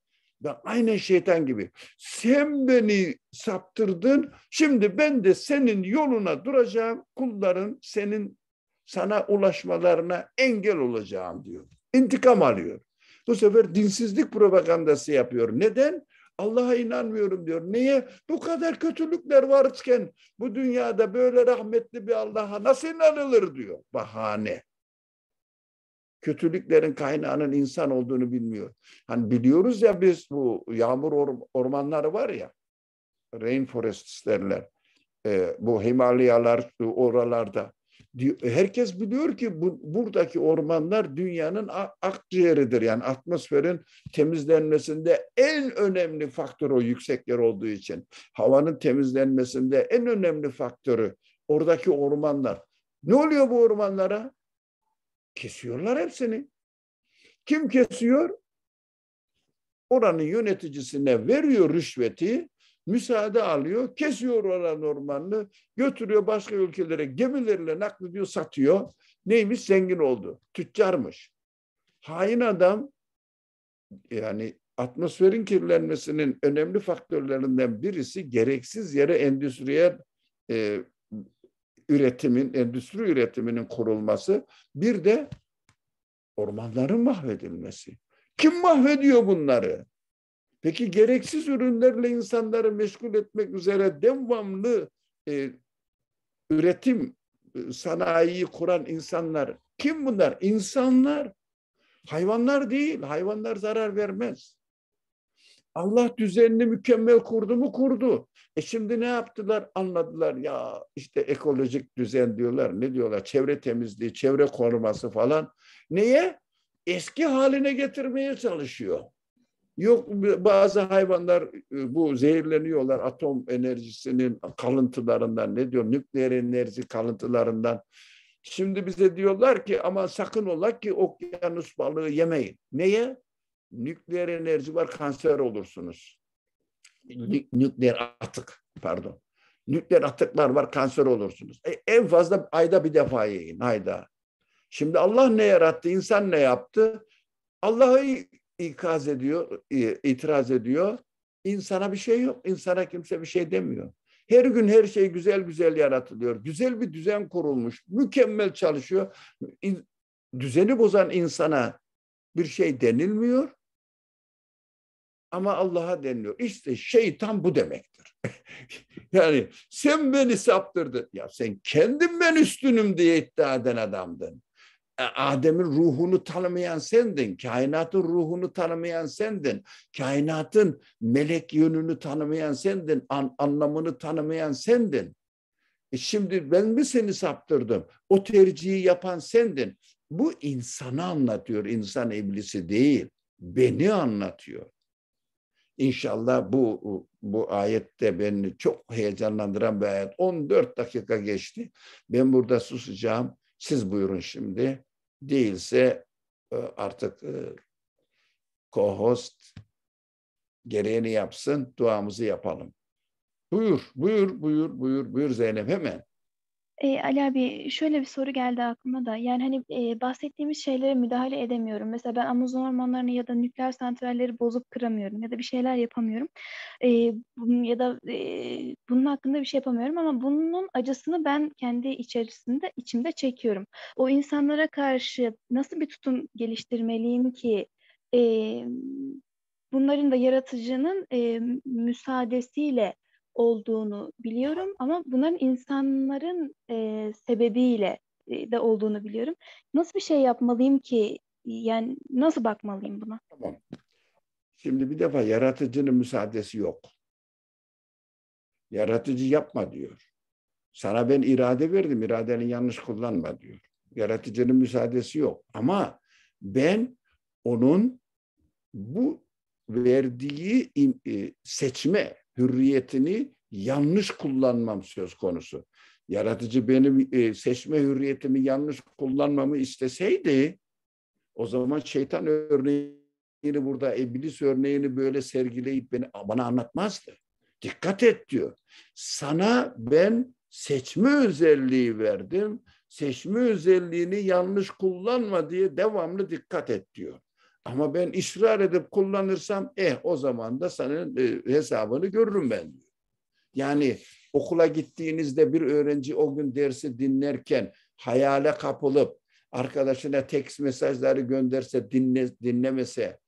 Da aynen şeytan gibi. Sen beni saptırdın. Şimdi ben de senin yoluna duracağım. Kulların senin sana ulaşmalarına engel olacağım diyor. İntikam alıyor. Bu sefer dinsizlik propagandası yapıyor. Neden? Allah'a inanmıyorum diyor. Niye? Bu kadar kötülükler varken bu dünyada böyle rahmetli bir Allah'a nasıl inanılır diyor. Bahane kötülüklerin kaynağının insan olduğunu bilmiyor. Hani biliyoruz ya biz bu yağmur or ormanları var ya, rainforests derler. E, bu Himalayalar oralarda. Herkes biliyor ki bu, buradaki ormanlar dünyanın akciğeridir. Yani atmosferin temizlenmesinde en önemli faktör o yüksekler olduğu için. Havanın temizlenmesinde en önemli faktörü oradaki ormanlar. Ne oluyor bu ormanlara? Kesiyorlar hepsini. Kim kesiyor? Oranın yöneticisine veriyor rüşveti, müsaade alıyor, kesiyor oranın ormanını, götürüyor başka ülkelere gemilerle naklediyor, satıyor. Neymiş? Zengin oldu. Tüccarmış. Hain adam yani atmosferin kirlenmesinin önemli faktörlerinden birisi gereksiz yere endüstriye e, üretimin, endüstri üretiminin kurulması, bir de ormanların mahvedilmesi. Kim mahvediyor bunları? Peki gereksiz ürünlerle insanları meşgul etmek üzere devamlı e, üretim e, sanayiyi kuran insanlar kim bunlar? İnsanlar. Hayvanlar değil. Hayvanlar zarar vermez. Allah düzenini mükemmel kurdu mu kurdu. E şimdi ne yaptılar? Anladılar ya işte ekolojik düzen diyorlar. Ne diyorlar? Çevre temizliği, çevre koruması falan. Neye? Eski haline getirmeye çalışıyor. Yok bazı hayvanlar e, bu zehirleniyorlar atom enerjisinin kalıntılarından ne diyor nükleer enerji kalıntılarından. Şimdi bize diyorlar ki ama sakın ola ki okyanus balığı yemeyin. Neye? nükleer enerji var kanser olursunuz. Nük nükleer atık pardon. Nükleer atıklar var kanser olursunuz. E, en fazla ayda bir defa yiyin ayda. Şimdi Allah ne yarattı, insan ne yaptı? Allah'ı ikaz ediyor, itiraz ediyor. İnsana bir şey yok, İnsana kimse bir şey demiyor. Her gün her şey güzel güzel yaratılıyor. Güzel bir düzen kurulmuş, mükemmel çalışıyor. Düzeni bozan insana bir şey denilmiyor ama Allah'a deniliyor. İşte şeytan bu demektir. yani sen beni saptırdın. Ya sen kendin ben üstünüm diye iddia eden adamdın. E, Adem'in ruhunu tanımayan sendin. Kainatın ruhunu tanımayan sendin. Kainatın melek yönünü tanımayan sendin. An, anlamını tanımayan sendin. E şimdi ben mi seni saptırdım? O tercihi yapan sendin. Bu insanı anlatıyor. insan iblisi değil. Beni anlatıyor. İnşallah bu bu ayette beni çok heyecanlandıran bir ayet. 14 dakika geçti. Ben burada susacağım. Siz buyurun şimdi. Değilse e, artık e, co-host gereğini yapsın. Duamızı yapalım. Buyur, buyur, buyur, buyur, buyur Zeynep hemen. Eee, Ali abi, şöyle bir soru geldi aklıma da, yani, hani, eee, bahsettiğimiz şeylere müdahale edemiyorum. Mesela ben Amazon ormanlarını ya da nükleer santralleri bozup kıramıyorum ya da bir şeyler yapamıyorum. Eee, bunun ya da, eee, bunun hakkında bir şey yapamıyorum ama bunun acısını ben kendi içerisinde, içimde çekiyorum. O insanlara karşı nasıl bir tutum geliştirmeliyim ki, emm, bunların da yaratıcının, eee, müsaadesiyle olduğunu biliyorum ama bunların insanların e, sebebiyle de olduğunu biliyorum. Nasıl bir şey yapmalıyım ki? Yani nasıl bakmalıyım buna? Tamam. Şimdi bir defa yaratıcının müsaadesi yok. Yaratıcı yapma diyor. Sana ben irade verdim, iradeni yanlış kullanma diyor. Yaratıcının müsaadesi yok. Ama ben onun bu verdiği seçme hürriyetini yanlış kullanmam söz konusu. Yaratıcı benim e, seçme hürriyetimi yanlış kullanmamı isteseydi o zaman şeytan örneğini burada, iblis örneğini böyle sergileyip beni bana anlatmazdı. Dikkat et diyor. Sana ben seçme özelliği verdim. Seçme özelliğini yanlış kullanma diye devamlı dikkat et diyor. Ama ben ısrar edip kullanırsam eh o zaman da senin e, hesabını görürüm ben diyor. Yani okula gittiğinizde bir öğrenci o gün dersi dinlerken hayale kapılıp arkadaşına tekst mesajları gönderse dinle, dinlemese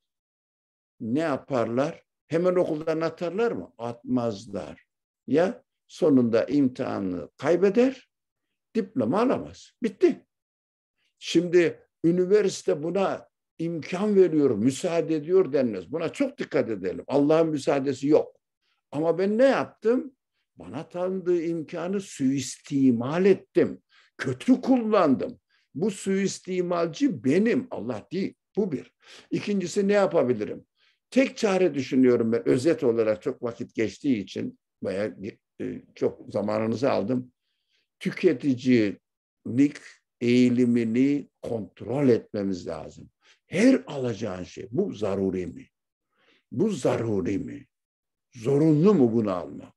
ne yaparlar? Hemen okuldan atarlar mı? Atmazlar. Ya sonunda imtihanını kaybeder, diploma alamaz. Bitti. Şimdi üniversite buna imkan veriyor, müsaade ediyor denmez. Buna çok dikkat edelim. Allah'ın müsaadesi yok. Ama ben ne yaptım? Bana tanıdığı imkanı suistimal ettim. Kötü kullandım. Bu suistimalci benim, Allah değil. Bu bir. İkincisi ne yapabilirim? Tek çare düşünüyorum ben özet olarak çok vakit geçtiği için bayağı e, çok zamanınızı aldım. Tüketicilik eğilimini kontrol etmemiz lazım. Her alacağın şey bu zaruri mi? Bu zaruri mi? Zorunlu mu bunu almak?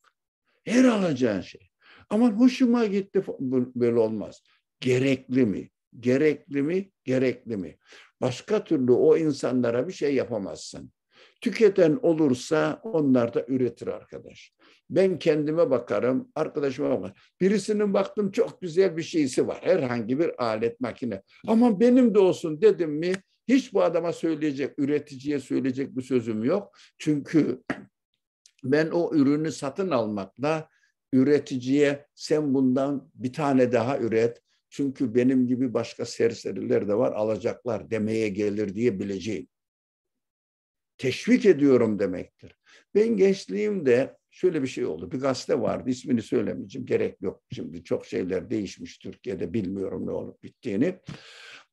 Her alacağın şey. Ama hoşuma gitti böyle olmaz. Gerekli mi? Gerekli mi? Gerekli mi? Başka türlü o insanlara bir şey yapamazsın. Tüketen olursa onlar da üretir arkadaş. Ben kendime bakarım, arkadaşıma bakarım. Birisinin baktım çok güzel bir şeysi var. Herhangi bir alet, makine. Ama benim de olsun dedim mi hiç bu adama söyleyecek, üreticiye söyleyecek bir sözüm yok. Çünkü ben o ürünü satın almakla üreticiye sen bundan bir tane daha üret. Çünkü benim gibi başka serseriler de var alacaklar demeye gelir diye bileceğim. Teşvik ediyorum demektir. Ben gençliğimde şöyle bir şey oldu. Bir gazete vardı ismini söylemeyeceğim gerek yok. Şimdi çok şeyler değişmiş Türkiye'de bilmiyorum ne olup bittiğini.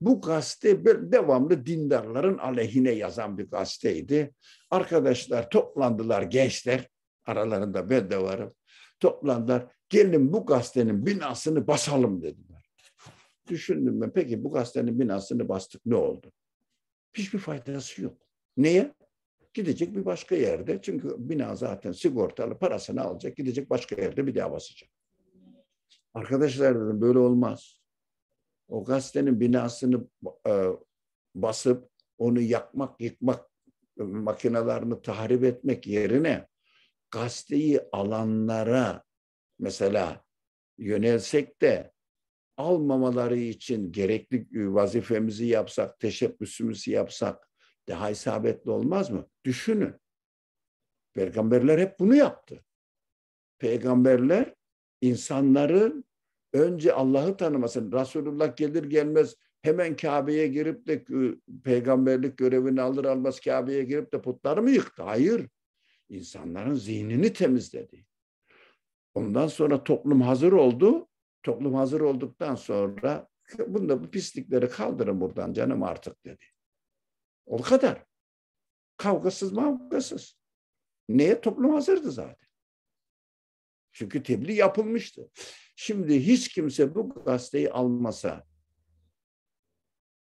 Bu gazete böyle devamlı dindarların aleyhine yazan bir gazeteydi. Arkadaşlar toplandılar gençler, aralarında ben de varım. Toplandılar, gelin bu gazetenin binasını basalım dediler. Düşündüm ben, peki bu gazetenin binasını bastık ne oldu? Hiçbir faydası yok. Niye? Gidecek bir başka yerde. Çünkü bina zaten sigortalı parasını alacak. Gidecek başka yerde bir daha basacak. Arkadaşlar dedim böyle olmaz o gazetenin binasını e, basıp onu yakmak, yıkmak, e, makinalarını tahrip etmek yerine gazeteyi alanlara mesela yönelsek de almamaları için gerekli vazifemizi yapsak, teşebbüsümüzü yapsak daha isabetli olmaz mı? Düşünün. Peygamberler hep bunu yaptı. Peygamberler insanların önce Allah'ı tanımasın. Resulullah gelir gelmez hemen Kabe'ye girip de e, peygamberlik görevini alır almaz Kabe'ye girip de putları mı yıktı? Hayır. İnsanların zihnini temizledi. Ondan sonra toplum hazır oldu. Toplum hazır olduktan sonra bunda bu pislikleri kaldırın buradan canım artık dedi. O kadar. Kavgasız mavgasız. Neye toplum hazırdı zaten. Çünkü tebliğ yapılmıştı. Şimdi hiç kimse bu gazeteyi almasa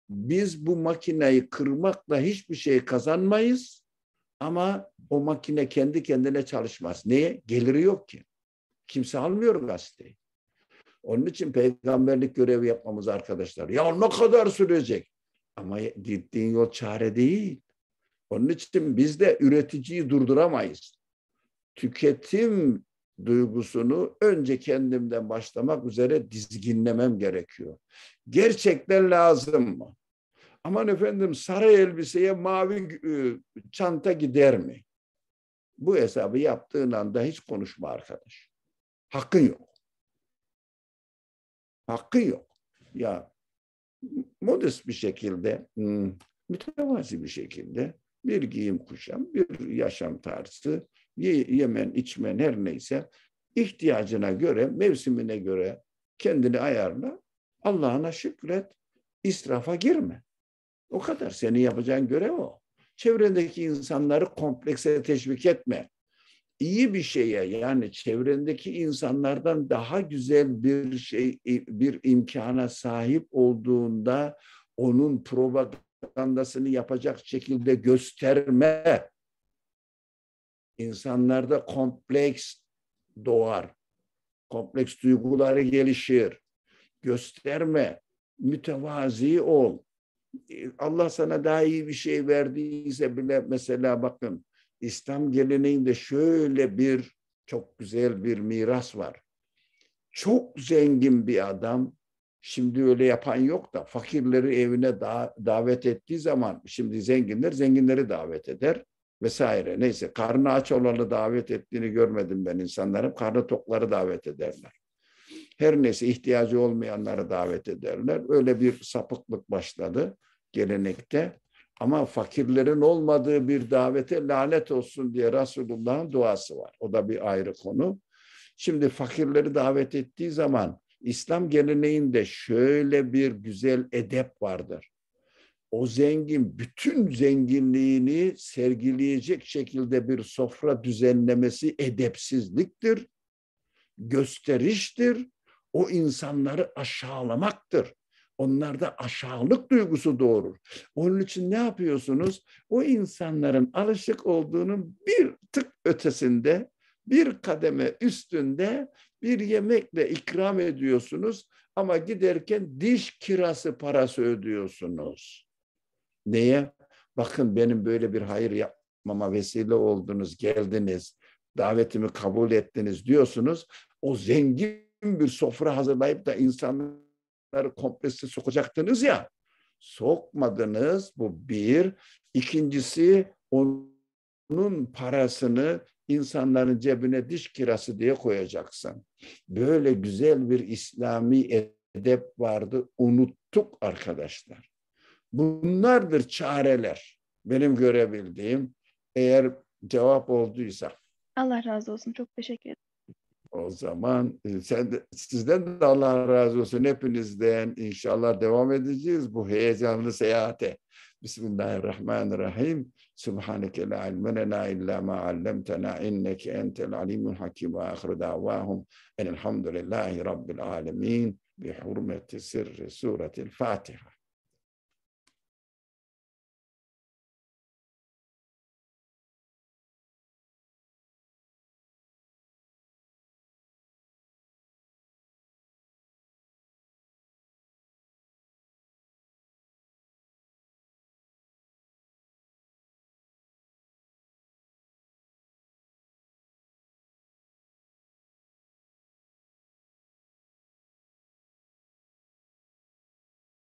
biz bu makineyi kırmakla hiçbir şey kazanmayız ama o makine kendi kendine çalışmaz. Niye? Geliri yok ki. Kimse almıyor gazeteyi. Onun için peygamberlik görevi yapmamız arkadaşlar. Ya ne kadar sürecek? Ama gittiğin yol çare değil. Onun için biz de üreticiyi durduramayız. Tüketim duygusunu önce kendimden başlamak üzere dizginlemem gerekiyor. Gerçekten lazım mı? Aman efendim saray elbiseye mavi e, çanta gider mi? Bu hesabı yaptığın anda hiç konuşma arkadaş. Hakkın yok. Hakkın yok. Ya modest bir şekilde, hmm, mütevazi bir şekilde bir giyim kuşam, bir yaşam tarzı, yemen, içmen her neyse ihtiyacına göre, mevsimine göre kendini ayarla. Allah'ına şükret. İsrafa girme. O kadar. Senin yapacağın görev o. Çevrendeki insanları komplekse teşvik etme. İyi bir şeye yani çevrendeki insanlardan daha güzel bir şey bir imkana sahip olduğunda onun propagandasını yapacak şekilde gösterme insanlarda kompleks doğar. Kompleks duyguları gelişir. Gösterme, mütevazi ol. E, Allah sana daha iyi bir şey verdiyse bile mesela bakın İslam geleneğinde şöyle bir çok güzel bir miras var. Çok zengin bir adam Şimdi öyle yapan yok da fakirleri evine da davet ettiği zaman şimdi zenginler zenginleri davet eder vesaire. Neyse karnı aç olanı davet ettiğini görmedim ben insanların. Karnı tokları davet ederler. Her neyse ihtiyacı olmayanları davet ederler. Öyle bir sapıklık başladı gelenekte. Ama fakirlerin olmadığı bir davete lanet olsun diye Resulullah'ın duası var. O da bir ayrı konu. Şimdi fakirleri davet ettiği zaman İslam geleneğinde şöyle bir güzel edep vardır o zengin bütün zenginliğini sergileyecek şekilde bir sofra düzenlemesi edepsizliktir, gösteriştir, o insanları aşağılamaktır. Onlarda aşağılık duygusu doğurur. Onun için ne yapıyorsunuz? O insanların alışık olduğunun bir tık ötesinde, bir kademe üstünde bir yemekle ikram ediyorsunuz ama giderken diş kirası parası ödüyorsunuz. Neye? Bakın benim böyle bir hayır yapmama vesile oldunuz, geldiniz, davetimi kabul ettiniz diyorsunuz. O zengin bir sofra hazırlayıp da insanları komplekse sokacaktınız ya. Sokmadınız bu bir. İkincisi onun parasını insanların cebine diş kirası diye koyacaksın. Böyle güzel bir İslami edep vardı unuttuk arkadaşlar. Bunlardır çareler benim görebildiğim eğer cevap olduysa. Allah razı olsun. Çok teşekkür ederim. O zaman e, sen de, sizden de Allah razı olsun hepinizden inşallah devam edeceğiz bu heyecanlı seyahate. Bismillahirrahmanirrahim. Subhaneke la ilme illa ma allamtana inneke entel alimul hakim ve ahiru davahum enelhamdülillahi rabbil alemin bi hurmeti sirri suretil Fatiha.